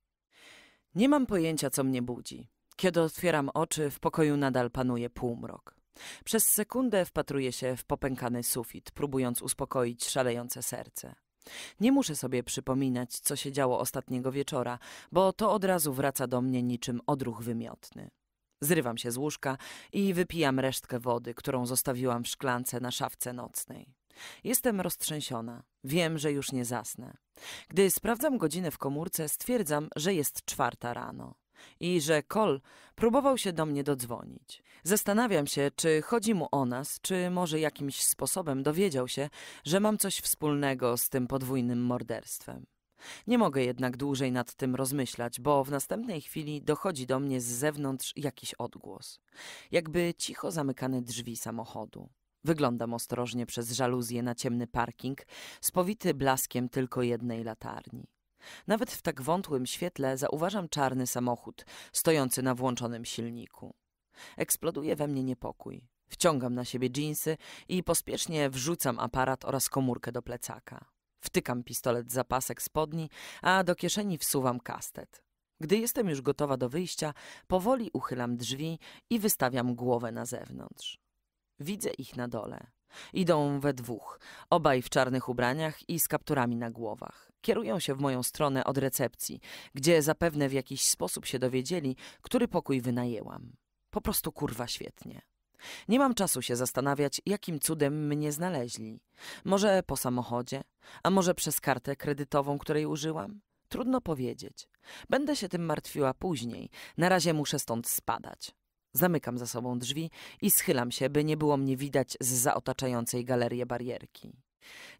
Nie mam pojęcia, co mnie budzi. Kiedy otwieram oczy, w pokoju nadal panuje półmrok. Przez sekundę wpatruję się w popękany sufit, próbując uspokoić szalejące serce. Nie muszę sobie przypominać, co się działo ostatniego wieczora, bo to od razu wraca do mnie niczym odruch wymiotny. Zrywam się z łóżka i wypijam resztkę wody, którą zostawiłam w szklance na szafce nocnej. Jestem roztrzęsiona. Wiem, że już nie zasnę. Gdy sprawdzam godzinę w komórce, stwierdzam, że jest czwarta rano i że Kol próbował się do mnie dodzwonić. Zastanawiam się, czy chodzi mu o nas, czy może jakimś sposobem dowiedział się, że mam coś wspólnego z tym podwójnym morderstwem. Nie mogę jednak dłużej nad tym rozmyślać, bo w następnej chwili dochodzi do mnie z zewnątrz jakiś odgłos. Jakby cicho zamykane drzwi samochodu. Wyglądam ostrożnie przez żaluzję na ciemny parking, spowity blaskiem tylko jednej latarni. Nawet w tak wątłym świetle zauważam czarny samochód stojący na włączonym silniku. Eksploduje we mnie niepokój. Wciągam na siebie dżinsy i pospiesznie wrzucam aparat oraz komórkę do plecaka. Wtykam pistolet za pasek spodni, a do kieszeni wsuwam kastet. Gdy jestem już gotowa do wyjścia, powoli uchylam drzwi i wystawiam głowę na zewnątrz. Widzę ich na dole. Idą we dwóch, obaj w czarnych ubraniach i z kapturami na głowach. Kierują się w moją stronę od recepcji, gdzie zapewne w jakiś sposób się dowiedzieli, który pokój wynajęłam. Po prostu kurwa świetnie. Nie mam czasu się zastanawiać, jakim cudem mnie znaleźli. Może po samochodzie, a może przez kartę kredytową, której użyłam? Trudno powiedzieć. Będę się tym martwiła później. Na razie muszę stąd spadać. Zamykam za sobą drzwi i schylam się, by nie było mnie widać z zaotaczającej galerię barierki.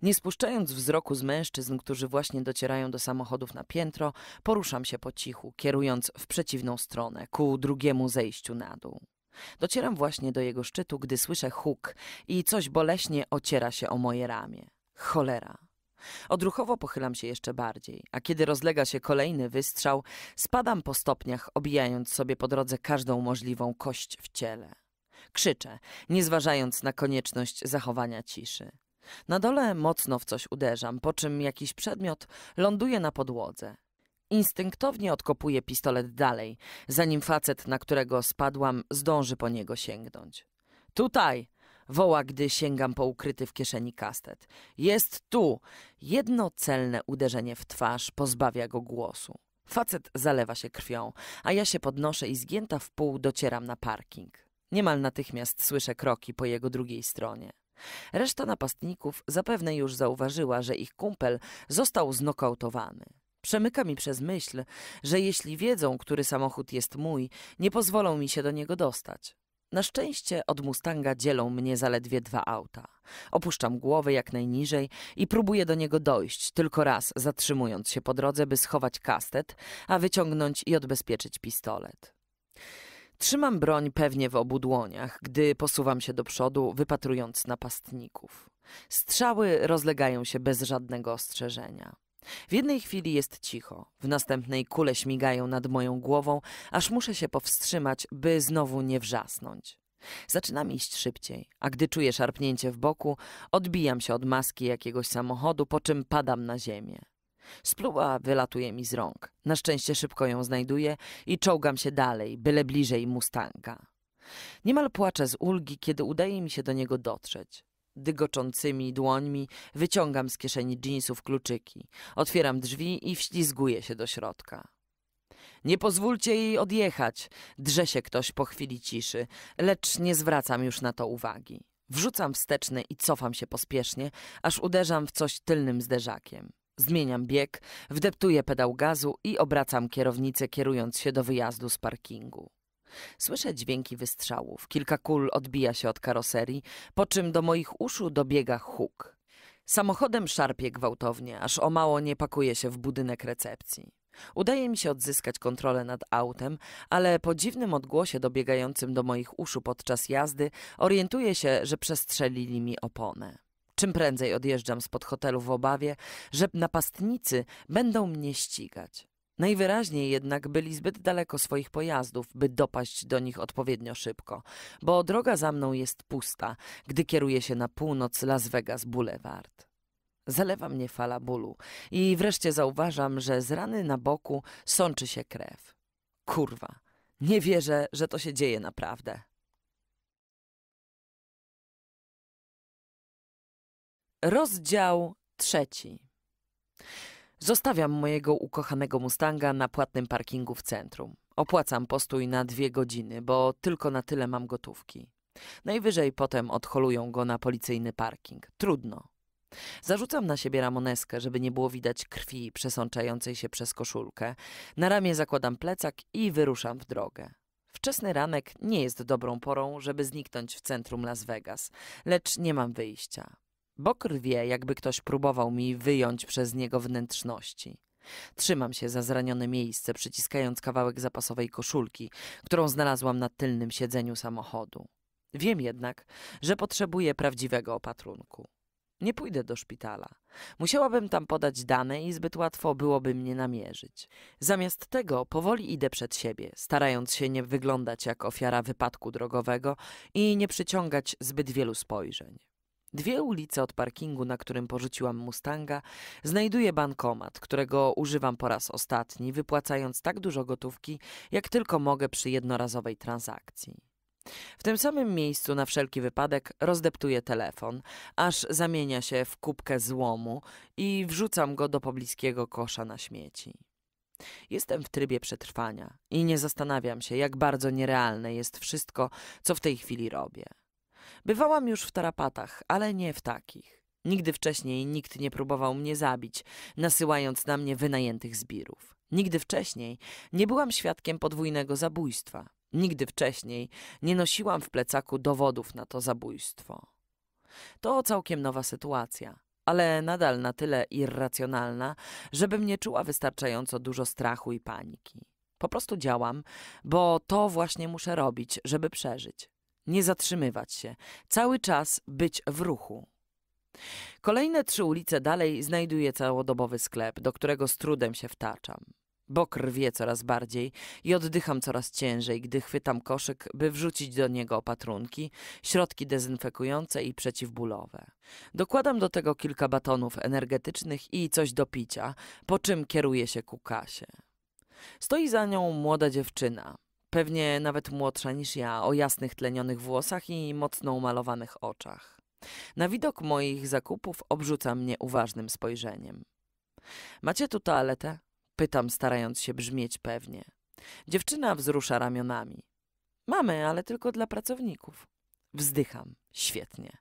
Nie spuszczając wzroku z mężczyzn, którzy właśnie docierają do samochodów na piętro, poruszam się po cichu, kierując w przeciwną stronę, ku drugiemu zejściu na dół. Docieram właśnie do jego szczytu, gdy słyszę huk i coś boleśnie ociera się o moje ramię. Cholera. Odruchowo pochylam się jeszcze bardziej, a kiedy rozlega się kolejny wystrzał, spadam po stopniach, obijając sobie po drodze każdą możliwą kość w ciele. Krzyczę, nie zważając na konieczność zachowania ciszy. Na dole mocno w coś uderzam, po czym jakiś przedmiot ląduje na podłodze. Instynktownie odkopuję pistolet dalej, zanim facet, na którego spadłam, zdąży po niego sięgnąć. Tutaj! woła, gdy sięgam po ukryty w kieszeni kastet. Jest tu! Jedno celne uderzenie w twarz pozbawia go głosu. Facet zalewa się krwią, a ja się podnoszę i zgięta w pół docieram na parking. Niemal natychmiast słyszę kroki po jego drugiej stronie. Reszta napastników zapewne już zauważyła, że ich kumpel został znokautowany. Przemyka mi przez myśl, że jeśli wiedzą, który samochód jest mój, nie pozwolą mi się do niego dostać. Na szczęście od Mustanga dzielą mnie zaledwie dwa auta. Opuszczam głowę jak najniżej i próbuję do niego dojść, tylko raz zatrzymując się po drodze, by schować kastet, a wyciągnąć i odbezpieczyć pistolet. Trzymam broń pewnie w obu dłoniach, gdy posuwam się do przodu, wypatrując napastników. Strzały rozlegają się bez żadnego ostrzeżenia. W jednej chwili jest cicho, w następnej kule śmigają nad moją głową, aż muszę się powstrzymać, by znowu nie wrzasnąć. Zaczynam iść szybciej, a gdy czuję szarpnięcie w boku, odbijam się od maski jakiegoś samochodu, po czym padam na ziemię. Spluwa wylatuje mi z rąk. Na szczęście szybko ją znajduję i czołgam się dalej, byle bliżej Mustanga. Niemal płaczę z ulgi, kiedy udaje mi się do niego dotrzeć. Dygoczącymi dłońmi wyciągam z kieszeni dżinsów kluczyki, otwieram drzwi i wślizguję się do środka. Nie pozwólcie jej odjechać, drze się ktoś po chwili ciszy, lecz nie zwracam już na to uwagi. Wrzucam wsteczny i cofam się pospiesznie, aż uderzam w coś tylnym zderzakiem. Zmieniam bieg, wdeptuję pedał gazu i obracam kierownicę, kierując się do wyjazdu z parkingu. Słyszę dźwięki wystrzałów, kilka kul odbija się od karoserii, po czym do moich uszu dobiega huk. Samochodem szarpie gwałtownie, aż o mało nie pakuje się w budynek recepcji. Udaje mi się odzyskać kontrolę nad autem, ale po dziwnym odgłosie dobiegającym do moich uszu podczas jazdy orientuję się, że przestrzelili mi oponę. Czym prędzej odjeżdżam spod hotelu w obawie, że napastnicy będą mnie ścigać. Najwyraźniej jednak byli zbyt daleko swoich pojazdów, by dopaść do nich odpowiednio szybko, bo droga za mną jest pusta, gdy kieruje się na północ Las Vegas Boulevard. Zalewa mnie fala bólu i wreszcie zauważam, że z rany na boku sączy się krew. Kurwa, nie wierzę, że to się dzieje naprawdę. Rozdział trzeci. Zostawiam mojego ukochanego Mustanga na płatnym parkingu w centrum. Opłacam postój na dwie godziny, bo tylko na tyle mam gotówki. Najwyżej potem odholują go na policyjny parking. Trudno. Zarzucam na siebie ramoneskę, żeby nie było widać krwi przesączającej się przez koszulkę. Na ramię zakładam plecak i wyruszam w drogę. Wczesny ranek nie jest dobrą porą, żeby zniknąć w centrum Las Vegas, lecz nie mam wyjścia bo krwie, jakby ktoś próbował mi wyjąć przez niego wnętrzności. Trzymam się za zranione miejsce, przyciskając kawałek zapasowej koszulki, którą znalazłam na tylnym siedzeniu samochodu. Wiem jednak, że potrzebuję prawdziwego opatrunku. Nie pójdę do szpitala. Musiałabym tam podać dane i zbyt łatwo byłoby mnie namierzyć. Zamiast tego powoli idę przed siebie, starając się nie wyglądać jak ofiara wypadku drogowego i nie przyciągać zbyt wielu spojrzeń. Dwie ulice od parkingu, na którym porzuciłam Mustanga, znajduję bankomat, którego używam po raz ostatni, wypłacając tak dużo gotówki, jak tylko mogę przy jednorazowej transakcji. W tym samym miejscu na wszelki wypadek rozdeptuję telefon, aż zamienia się w kubkę złomu i wrzucam go do pobliskiego kosza na śmieci. Jestem w trybie przetrwania i nie zastanawiam się, jak bardzo nierealne jest wszystko, co w tej chwili robię. Bywałam już w tarapatach, ale nie w takich. Nigdy wcześniej nikt nie próbował mnie zabić, nasyłając na mnie wynajętych zbirów. Nigdy wcześniej nie byłam świadkiem podwójnego zabójstwa. Nigdy wcześniej nie nosiłam w plecaku dowodów na to zabójstwo. To całkiem nowa sytuacja, ale nadal na tyle irracjonalna, żebym nie czuła wystarczająco dużo strachu i paniki. Po prostu działam, bo to właśnie muszę robić, żeby przeżyć. Nie zatrzymywać się. Cały czas być w ruchu. Kolejne trzy ulice dalej znajduję całodobowy sklep, do którego z trudem się wtaczam. Bo krwie coraz bardziej i oddycham coraz ciężej, gdy chwytam koszyk, by wrzucić do niego opatrunki, środki dezynfekujące i przeciwbólowe. Dokładam do tego kilka batonów energetycznych i coś do picia, po czym kieruję się ku kasie. Stoi za nią młoda dziewczyna, pewnie nawet młodsza niż ja, o jasnych tlenionych włosach i mocno umalowanych oczach. Na widok moich zakupów obrzuca mnie uważnym spojrzeniem. Macie tu toaletę? Pytam, starając się brzmieć pewnie. Dziewczyna wzrusza ramionami. Mamy, ale tylko dla pracowników. Wzdycham. Świetnie.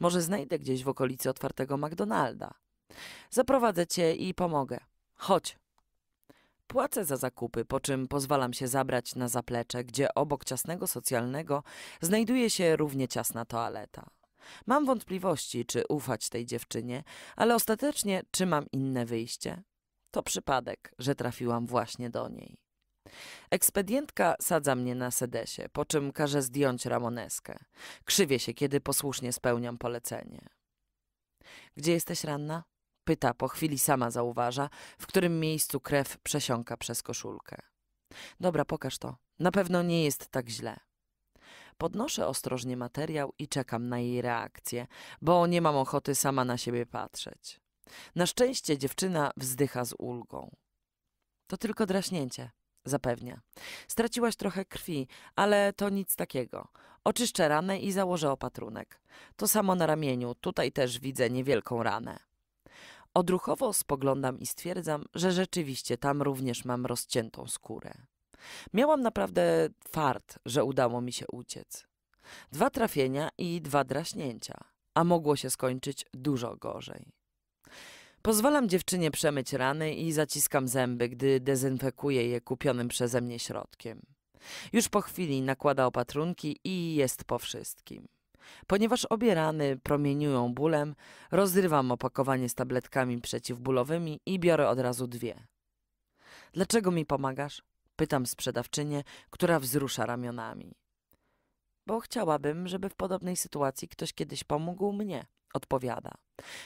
Może znajdę gdzieś w okolicy otwartego McDonalda. Zaprowadzę cię i pomogę. Chodź, Płacę za zakupy, po czym pozwalam się zabrać na zaplecze, gdzie obok ciasnego socjalnego znajduje się równie ciasna toaleta. Mam wątpliwości, czy ufać tej dziewczynie, ale ostatecznie, czy mam inne wyjście? To przypadek, że trafiłam właśnie do niej. Ekspedientka sadza mnie na sedesie, po czym każe zdjąć ramoneskę. Krzywię się, kiedy posłusznie spełniam polecenie. Gdzie jesteś ranna? pyta, po chwili sama zauważa, w którym miejscu krew przesiąka przez koszulkę. Dobra, pokaż to. Na pewno nie jest tak źle. Podnoszę ostrożnie materiał i czekam na jej reakcję, bo nie mam ochoty sama na siebie patrzeć. Na szczęście dziewczyna wzdycha z ulgą. To tylko draśnięcie, zapewnia. Straciłaś trochę krwi, ale to nic takiego. Oczyszczę ranę i założę opatrunek. To samo na ramieniu, tutaj też widzę niewielką ranę. Odruchowo spoglądam i stwierdzam, że rzeczywiście tam również mam rozciętą skórę. Miałam naprawdę fart, że udało mi się uciec. Dwa trafienia i dwa draśnięcia, a mogło się skończyć dużo gorzej. Pozwalam dziewczynie przemyć rany i zaciskam zęby, gdy dezynfekuję je kupionym przeze mnie środkiem. Już po chwili nakłada opatrunki i jest po wszystkim. Ponieważ obie rany promieniują bólem, rozrywam opakowanie z tabletkami przeciwbólowymi i biorę od razu dwie. Dlaczego mi pomagasz? Pytam sprzedawczynię, która wzrusza ramionami. Bo chciałabym, żeby w podobnej sytuacji ktoś kiedyś pomógł mnie, odpowiada.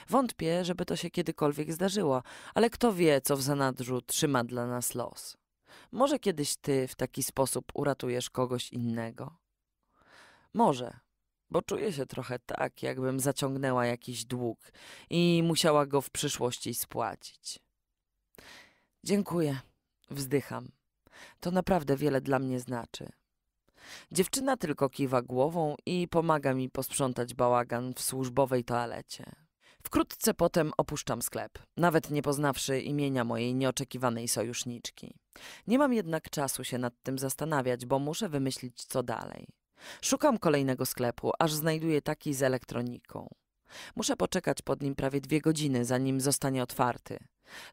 Wątpię, żeby to się kiedykolwiek zdarzyło, ale kto wie, co w zanadrzu trzyma dla nas los. Może kiedyś ty w taki sposób uratujesz kogoś innego. Może, bo czuję się trochę tak, jakbym zaciągnęła jakiś dług i musiała go w przyszłości spłacić. Dziękuję, wzdycham. To naprawdę wiele dla mnie znaczy. Dziewczyna tylko kiwa głową i pomaga mi posprzątać bałagan w służbowej toalecie. Wkrótce potem opuszczam sklep, nawet nie poznawszy imienia mojej nieoczekiwanej sojuszniczki. Nie mam jednak czasu się nad tym zastanawiać, bo muszę wymyślić co dalej. Szukam kolejnego sklepu, aż znajduję taki z elektroniką. Muszę poczekać pod nim prawie dwie godziny, zanim zostanie otwarty.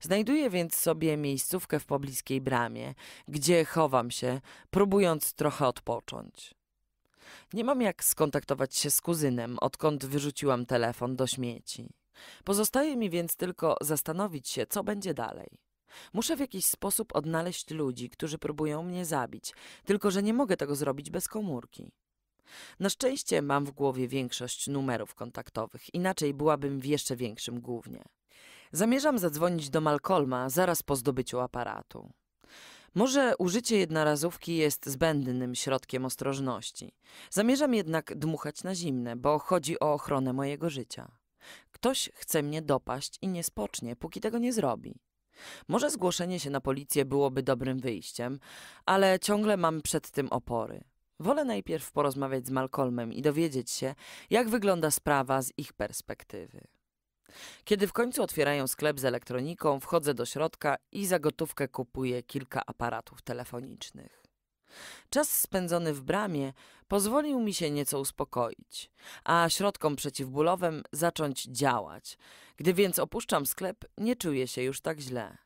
Znajduję więc sobie miejscówkę w pobliskiej bramie, gdzie chowam się, próbując trochę odpocząć. Nie mam jak skontaktować się z kuzynem, odkąd wyrzuciłam telefon do śmieci. Pozostaje mi więc tylko zastanowić się, co będzie dalej. Muszę w jakiś sposób odnaleźć ludzi, którzy próbują mnie zabić, tylko że nie mogę tego zrobić bez komórki. Na szczęście mam w głowie większość numerów kontaktowych, inaczej byłabym w jeszcze większym głównie. Zamierzam zadzwonić do Malcolma zaraz po zdobyciu aparatu. Może użycie jednorazówki jest zbędnym środkiem ostrożności. Zamierzam jednak dmuchać na zimne, bo chodzi o ochronę mojego życia. Ktoś chce mnie dopaść i nie spocznie, póki tego nie zrobi. Może zgłoszenie się na policję byłoby dobrym wyjściem, ale ciągle mam przed tym opory. Wolę najpierw porozmawiać z Malcolmem i dowiedzieć się, jak wygląda sprawa z ich perspektywy. Kiedy w końcu otwierają sklep z elektroniką, wchodzę do środka i za gotówkę kupuję kilka aparatów telefonicznych. Czas spędzony w bramie pozwolił mi się nieco uspokoić, a środkom przeciwbólowym zacząć działać. Gdy więc opuszczam sklep, nie czuję się już tak źle.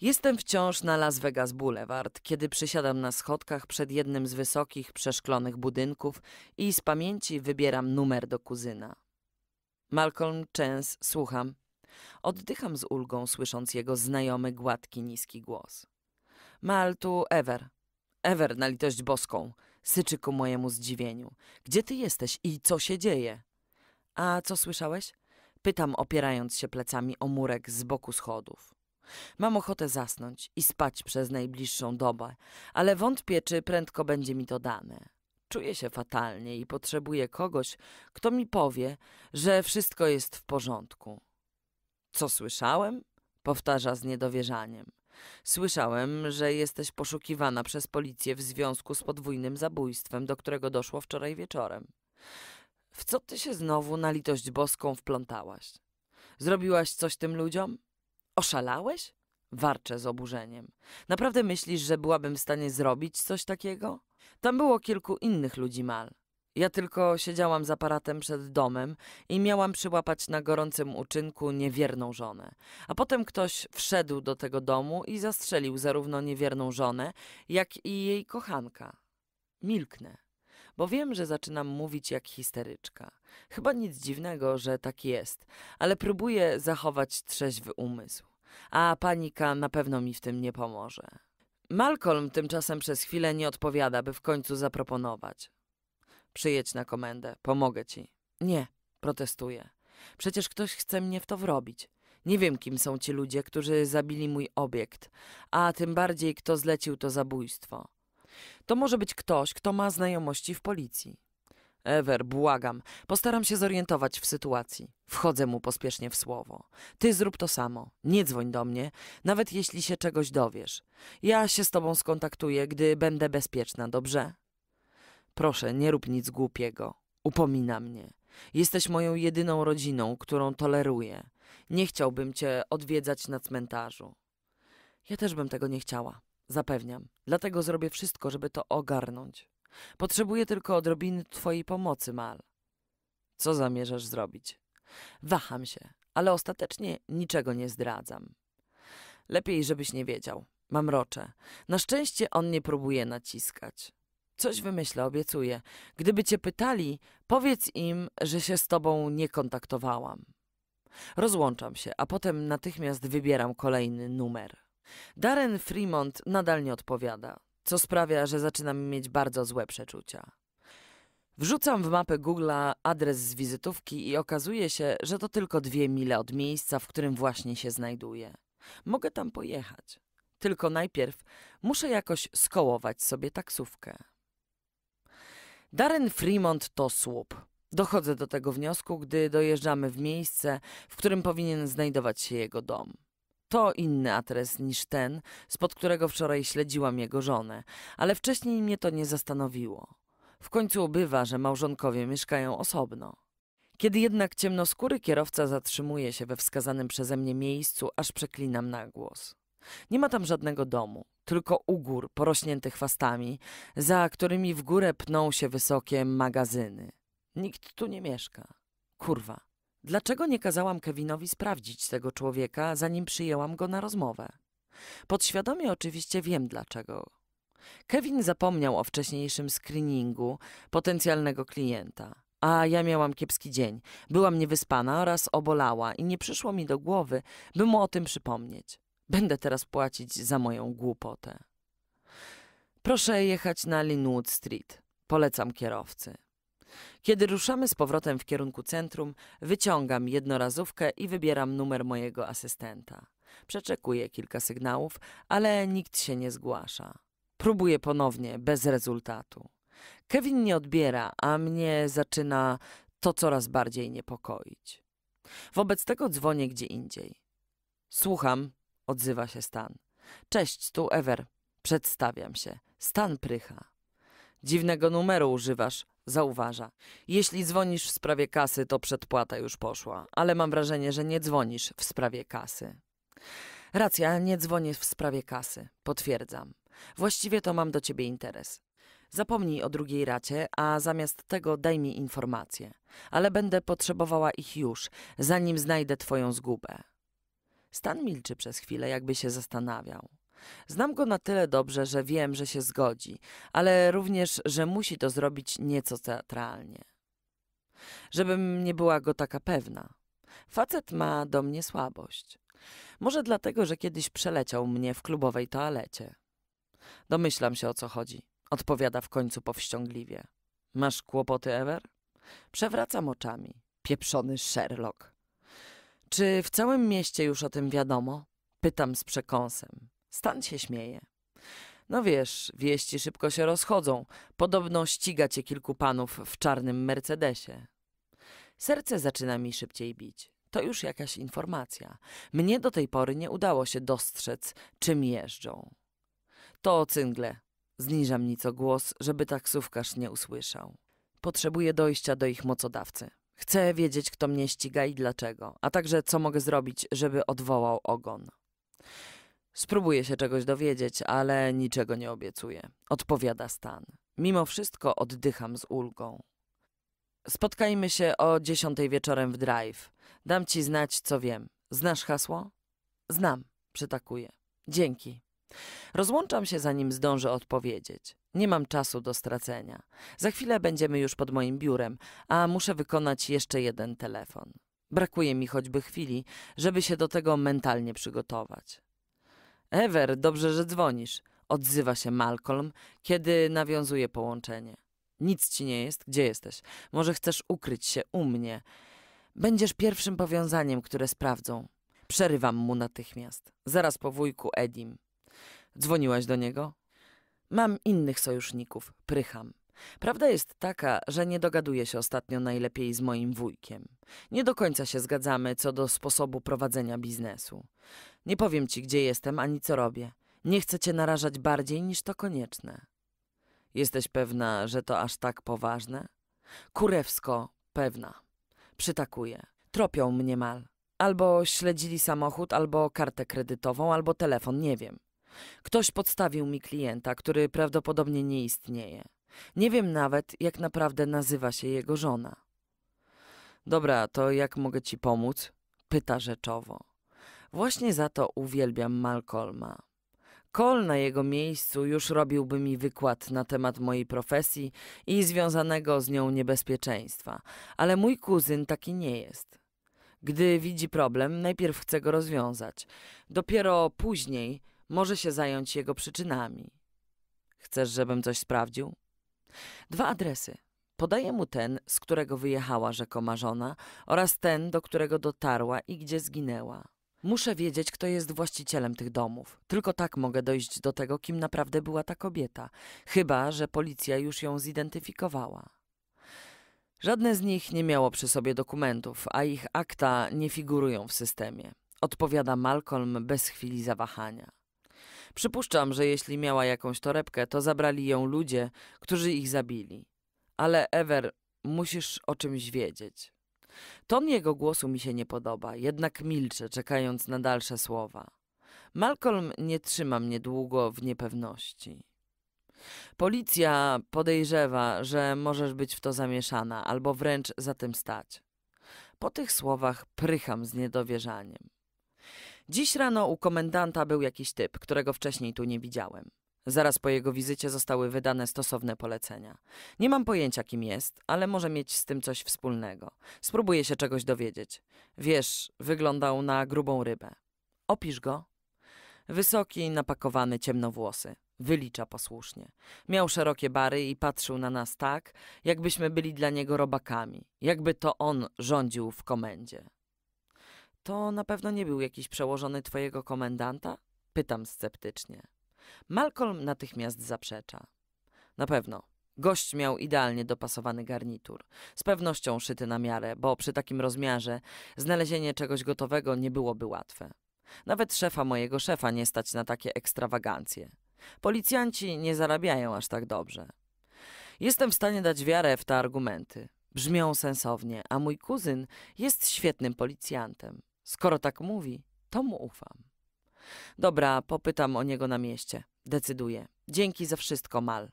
Jestem wciąż na Las Vegas Boulevard, kiedy przysiadam na schodkach przed jednym z wysokich, przeszklonych budynków i z pamięci wybieram numer do kuzyna. Malcolm Chance, słucham. Oddycham z ulgą, słysząc jego znajomy, gładki, niski głos. Mal tu Ever. Ewer, na litość boską, syczy ku mojemu zdziwieniu. Gdzie ty jesteś i co się dzieje? A co słyszałeś? Pytam, opierając się plecami o murek z boku schodów. Mam ochotę zasnąć i spać przez najbliższą dobę, ale wątpię, czy prędko będzie mi to dane. Czuję się fatalnie i potrzebuję kogoś, kto mi powie, że wszystko jest w porządku. Co słyszałem? Powtarza z niedowierzaniem. Słyszałem, że jesteś poszukiwana przez policję w związku z podwójnym zabójstwem, do którego doszło wczoraj wieczorem. W co ty się znowu na litość boską wplątałaś? Zrobiłaś coś tym ludziom? Oszalałeś? Warczę z oburzeniem. Naprawdę myślisz, że byłabym w stanie zrobić coś takiego? Tam było kilku innych ludzi mal. Ja tylko siedziałam z aparatem przed domem i miałam przyłapać na gorącym uczynku niewierną żonę. A potem ktoś wszedł do tego domu i zastrzelił zarówno niewierną żonę, jak i jej kochanka. Milknę, bo wiem, że zaczynam mówić jak histeryczka. Chyba nic dziwnego, że tak jest, ale próbuję zachować trzeźwy umysł. A panika na pewno mi w tym nie pomoże. Malcolm tymczasem przez chwilę nie odpowiada, by w końcu zaproponować. Przyjedź na komendę, pomogę ci. Nie, protestuję. Przecież ktoś chce mnie w to wrobić. Nie wiem, kim są ci ludzie, którzy zabili mój obiekt, a tym bardziej, kto zlecił to zabójstwo. To może być ktoś, kto ma znajomości w policji. Ewer, błagam, postaram się zorientować w sytuacji. Wchodzę mu pospiesznie w słowo. Ty zrób to samo. Nie dzwoń do mnie, nawet jeśli się czegoś dowiesz. Ja się z tobą skontaktuję, gdy będę bezpieczna, dobrze? Proszę, nie rób nic głupiego. Upomina mnie. Jesteś moją jedyną rodziną, którą toleruję. Nie chciałbym cię odwiedzać na cmentarzu. Ja też bym tego nie chciała, zapewniam. Dlatego zrobię wszystko, żeby to ogarnąć. Potrzebuję tylko odrobiny twojej pomocy, Mal. Co zamierzasz zrobić? Waham się, ale ostatecznie niczego nie zdradzam. Lepiej, żebyś nie wiedział. Mam rocze. Na szczęście on nie próbuje naciskać. Coś wymyślę, obiecuję. Gdyby cię pytali, powiedz im, że się z tobą nie kontaktowałam. Rozłączam się, a potem natychmiast wybieram kolejny numer. Darren Fremont nadal nie odpowiada, co sprawia, że zaczynam mieć bardzo złe przeczucia. Wrzucam w mapę Google'a adres z wizytówki i okazuje się, że to tylko dwie mile od miejsca, w którym właśnie się znajduję. Mogę tam pojechać. Tylko najpierw muszę jakoś skołować sobie taksówkę. Darren Fremont to słup. Dochodzę do tego wniosku, gdy dojeżdżamy w miejsce, w którym powinien znajdować się jego dom. To inny adres niż ten, spod którego wczoraj śledziłam jego żonę, ale wcześniej mnie to nie zastanowiło. W końcu bywa, że małżonkowie mieszkają osobno. Kiedy jednak ciemnoskóry kierowca zatrzymuje się we wskazanym przeze mnie miejscu, aż przeklinam na głos. Nie ma tam żadnego domu, tylko ugór porośnięty chwastami, za którymi w górę pną się wysokie magazyny. Nikt tu nie mieszka. Kurwa. Dlaczego nie kazałam Kevinowi sprawdzić tego człowieka, zanim przyjęłam go na rozmowę? Podświadomie oczywiście wiem dlaczego. Kevin zapomniał o wcześniejszym screeningu potencjalnego klienta. A ja miałam kiepski dzień. Byłam niewyspana oraz obolała i nie przyszło mi do głowy, by mu o tym przypomnieć. Będę teraz płacić za moją głupotę. Proszę jechać na Linwood Street. Polecam kierowcy. Kiedy ruszamy z powrotem w kierunku centrum, wyciągam jednorazówkę i wybieram numer mojego asystenta. Przeczekuję kilka sygnałów, ale nikt się nie zgłasza. Próbuję ponownie, bez rezultatu. Kevin nie odbiera, a mnie zaczyna to coraz bardziej niepokoić. Wobec tego dzwonię gdzie indziej. Słucham, odzywa się Stan. Cześć, tu Ewer. Przedstawiam się. Stan prycha. Dziwnego numeru używasz, zauważa. Jeśli dzwonisz w sprawie kasy, to przedpłata już poszła, ale mam wrażenie, że nie dzwonisz w sprawie kasy. Racja, nie dzwonię w sprawie kasy, potwierdzam. Właściwie to mam do ciebie interes. Zapomnij o drugiej racie, a zamiast tego daj mi informacje. Ale będę potrzebowała ich już, zanim znajdę twoją zgubę. Stan milczy przez chwilę, jakby się zastanawiał. Znam go na tyle dobrze, że wiem, że się zgodzi, ale również, że musi to zrobić nieco teatralnie. Żebym nie była go taka pewna. Facet ma do mnie słabość. Może dlatego, że kiedyś przeleciał mnie w klubowej toalecie. Domyślam się o co chodzi, odpowiada w końcu powściągliwie. Masz kłopoty, Ever? Przewracam oczami. Pieprzony Sherlock. Czy w całym mieście już o tym wiadomo? Pytam z przekąsem. Stan się śmieje. No wiesz, wieści szybko się rozchodzą. Podobno ściga cię kilku panów w czarnym Mercedesie. Serce zaczyna mi szybciej bić. To już jakaś informacja. Mnie do tej pory nie udało się dostrzec, czym jeżdżą. To cyngle. Zniżam nieco głos, żeby taksówkarz nie usłyszał. Potrzebuję dojścia do ich mocodawcy. Chcę wiedzieć, kto mnie ściga i dlaczego, a także co mogę zrobić, żeby odwołał ogon. Spróbuję się czegoś dowiedzieć, ale niczego nie obiecuję, odpowiada Stan. Mimo wszystko oddycham z ulgą. Spotkajmy się o dziesiątej wieczorem w drive. Dam ci znać, co wiem. Znasz hasło? Znam, przytakuję. Dzięki. Rozłączam się, zanim zdążę odpowiedzieć. Nie mam czasu do stracenia. Za chwilę będziemy już pod moim biurem, a muszę wykonać jeszcze jeden telefon. Brakuje mi choćby chwili, żeby się do tego mentalnie przygotować. Ewer, dobrze, że dzwonisz, odzywa się Malcolm, kiedy nawiązuje połączenie. Nic ci nie jest, gdzie jesteś? Może chcesz ukryć się u mnie? Będziesz pierwszym powiązaniem, które sprawdzą. Przerywam mu natychmiast. Zaraz po wujku Edim. Dzwoniłaś do niego? Mam innych sojuszników, prycham. Prawda jest taka, że nie dogaduję się ostatnio najlepiej z moim wujkiem. Nie do końca się zgadzamy co do sposobu prowadzenia biznesu. Nie powiem ci, gdzie jestem ani co robię. Nie chcę cię narażać bardziej niż to konieczne. Jesteś pewna, że to aż tak poważne? Kurewsko pewna. Przytakuje. Tropią mnie mal. Albo śledzili samochód, albo kartę kredytową, albo telefon, nie wiem. Ktoś podstawił mi klienta, który prawdopodobnie nie istnieje. Nie wiem nawet, jak naprawdę nazywa się jego żona. Dobra, to jak mogę ci pomóc? Pyta rzeczowo. Właśnie za to uwielbiam Malcolma. Kol na jego miejscu już robiłby mi wykład na temat mojej profesji i związanego z nią niebezpieczeństwa, ale mój kuzyn taki nie jest. Gdy widzi problem, najpierw chce go rozwiązać. Dopiero później może się zająć jego przyczynami. Chcesz, żebym coś sprawdził? Dwa adresy. Podaję mu ten, z którego wyjechała rzekoma żona oraz ten, do którego dotarła i gdzie zginęła. Muszę wiedzieć, kto jest właścicielem tych domów. Tylko tak mogę dojść do tego, kim naprawdę była ta kobieta, chyba że policja już ją zidentyfikowała. Żadne z nich nie miało przy sobie dokumentów, a ich akta nie figurują w systemie. Odpowiada Malcolm bez chwili zawahania. Przypuszczam, że jeśli miała jakąś torebkę, to zabrali ją ludzie, którzy ich zabili. Ale Ever, musisz o czymś wiedzieć. Ton jego głosu mi się nie podoba, jednak milczę, czekając na dalsze słowa. Malcolm nie trzyma mnie długo w niepewności. Policja podejrzewa, że możesz być w to zamieszana, albo wręcz za tym stać. Po tych słowach prycham z niedowierzaniem. Dziś rano u komendanta był jakiś typ, którego wcześniej tu nie widziałem. Zaraz po jego wizycie zostały wydane stosowne polecenia. Nie mam pojęcia, kim jest, ale może mieć z tym coś wspólnego. Spróbuję się czegoś dowiedzieć. Wiesz, wyglądał na grubą rybę. Opisz go. Wysoki, napakowany, ciemnowłosy. Wylicza posłusznie. Miał szerokie bary i patrzył na nas tak, jakbyśmy byli dla niego robakami, jakby to on rządził w komendzie. To na pewno nie był jakiś przełożony twojego komendanta? Pytam sceptycznie. Malcolm natychmiast zaprzecza. Na pewno. Gość miał idealnie dopasowany garnitur. Z pewnością szyty na miarę, bo przy takim rozmiarze znalezienie czegoś gotowego nie byłoby łatwe. Nawet szefa mojego szefa nie stać na takie ekstrawagancje. Policjanci nie zarabiają aż tak dobrze. Jestem w stanie dać wiarę w te argumenty. Brzmią sensownie, a mój kuzyn jest świetnym policjantem. Skoro tak mówi, to mu ufam. Dobra, popytam o niego na mieście. Decyduję. Dzięki za wszystko, Mal.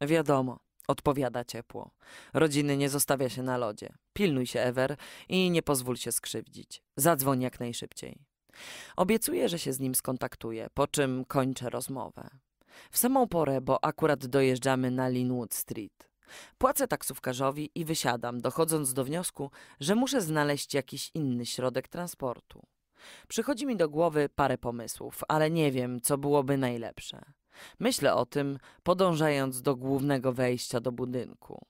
Wiadomo, odpowiada ciepło. Rodziny nie zostawia się na lodzie. Pilnuj się, Ewer, i nie pozwól się skrzywdzić. Zadzwoń jak najszybciej. Obiecuję, że się z nim skontaktuję, po czym kończę rozmowę. W samą porę, bo akurat dojeżdżamy na Linwood Street. Płacę taksówkarzowi i wysiadam, dochodząc do wniosku, że muszę znaleźć jakiś inny środek transportu. Przychodzi mi do głowy parę pomysłów, ale nie wiem, co byłoby najlepsze. Myślę o tym, podążając do głównego wejścia do budynku.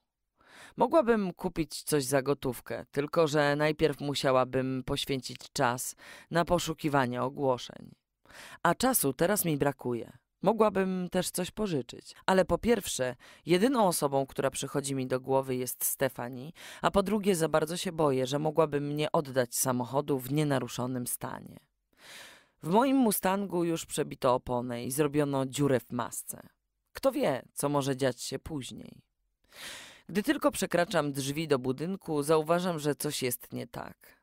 Mogłabym kupić coś za gotówkę, tylko że najpierw musiałabym poświęcić czas na poszukiwanie ogłoszeń. A czasu teraz mi brakuje. Mogłabym też coś pożyczyć. Ale po pierwsze, jedyną osobą, która przychodzi mi do głowy jest Stefani, a po drugie, za bardzo się boję, że mogłabym mnie oddać samochodu w nienaruszonym stanie. W moim Mustangu już przebito oponę i zrobiono dziurę w masce. Kto wie, co może dziać się później. Gdy tylko przekraczam drzwi do budynku, zauważam, że coś jest nie tak.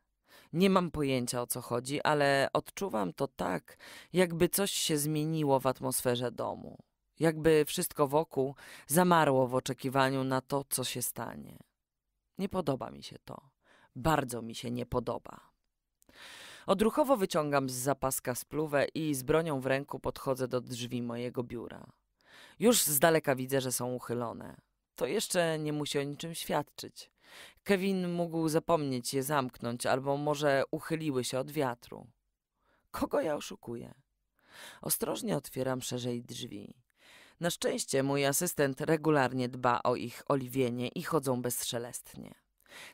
Nie mam pojęcia o co chodzi, ale odczuwam to tak, jakby coś się zmieniło w atmosferze domu. Jakby wszystko wokół zamarło w oczekiwaniu na to, co się stanie. Nie podoba mi się to. Bardzo mi się nie podoba. Odruchowo wyciągam z zapaska spluwę i z bronią w ręku podchodzę do drzwi mojego biura. Już z daleka widzę, że są uchylone. To jeszcze nie musi o niczym świadczyć. Kevin mógł zapomnieć je zamknąć, albo może uchyliły się od wiatru. Kogo ja oszukuję? Ostrożnie otwieram szerzej drzwi. Na szczęście mój asystent regularnie dba o ich oliwienie i chodzą bezszelestnie.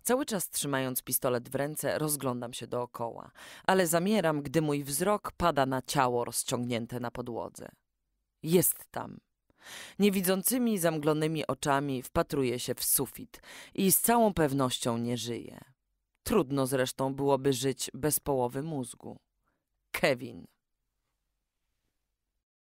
Cały czas trzymając pistolet w ręce, rozglądam się dookoła, ale zamieram, gdy mój wzrok pada na ciało rozciągnięte na podłodze. Jest tam. Niewidzącymi, zamglonymi oczami wpatruje się w sufit i z całą pewnością nie żyje. Trudno zresztą byłoby żyć bez połowy mózgu. Kevin.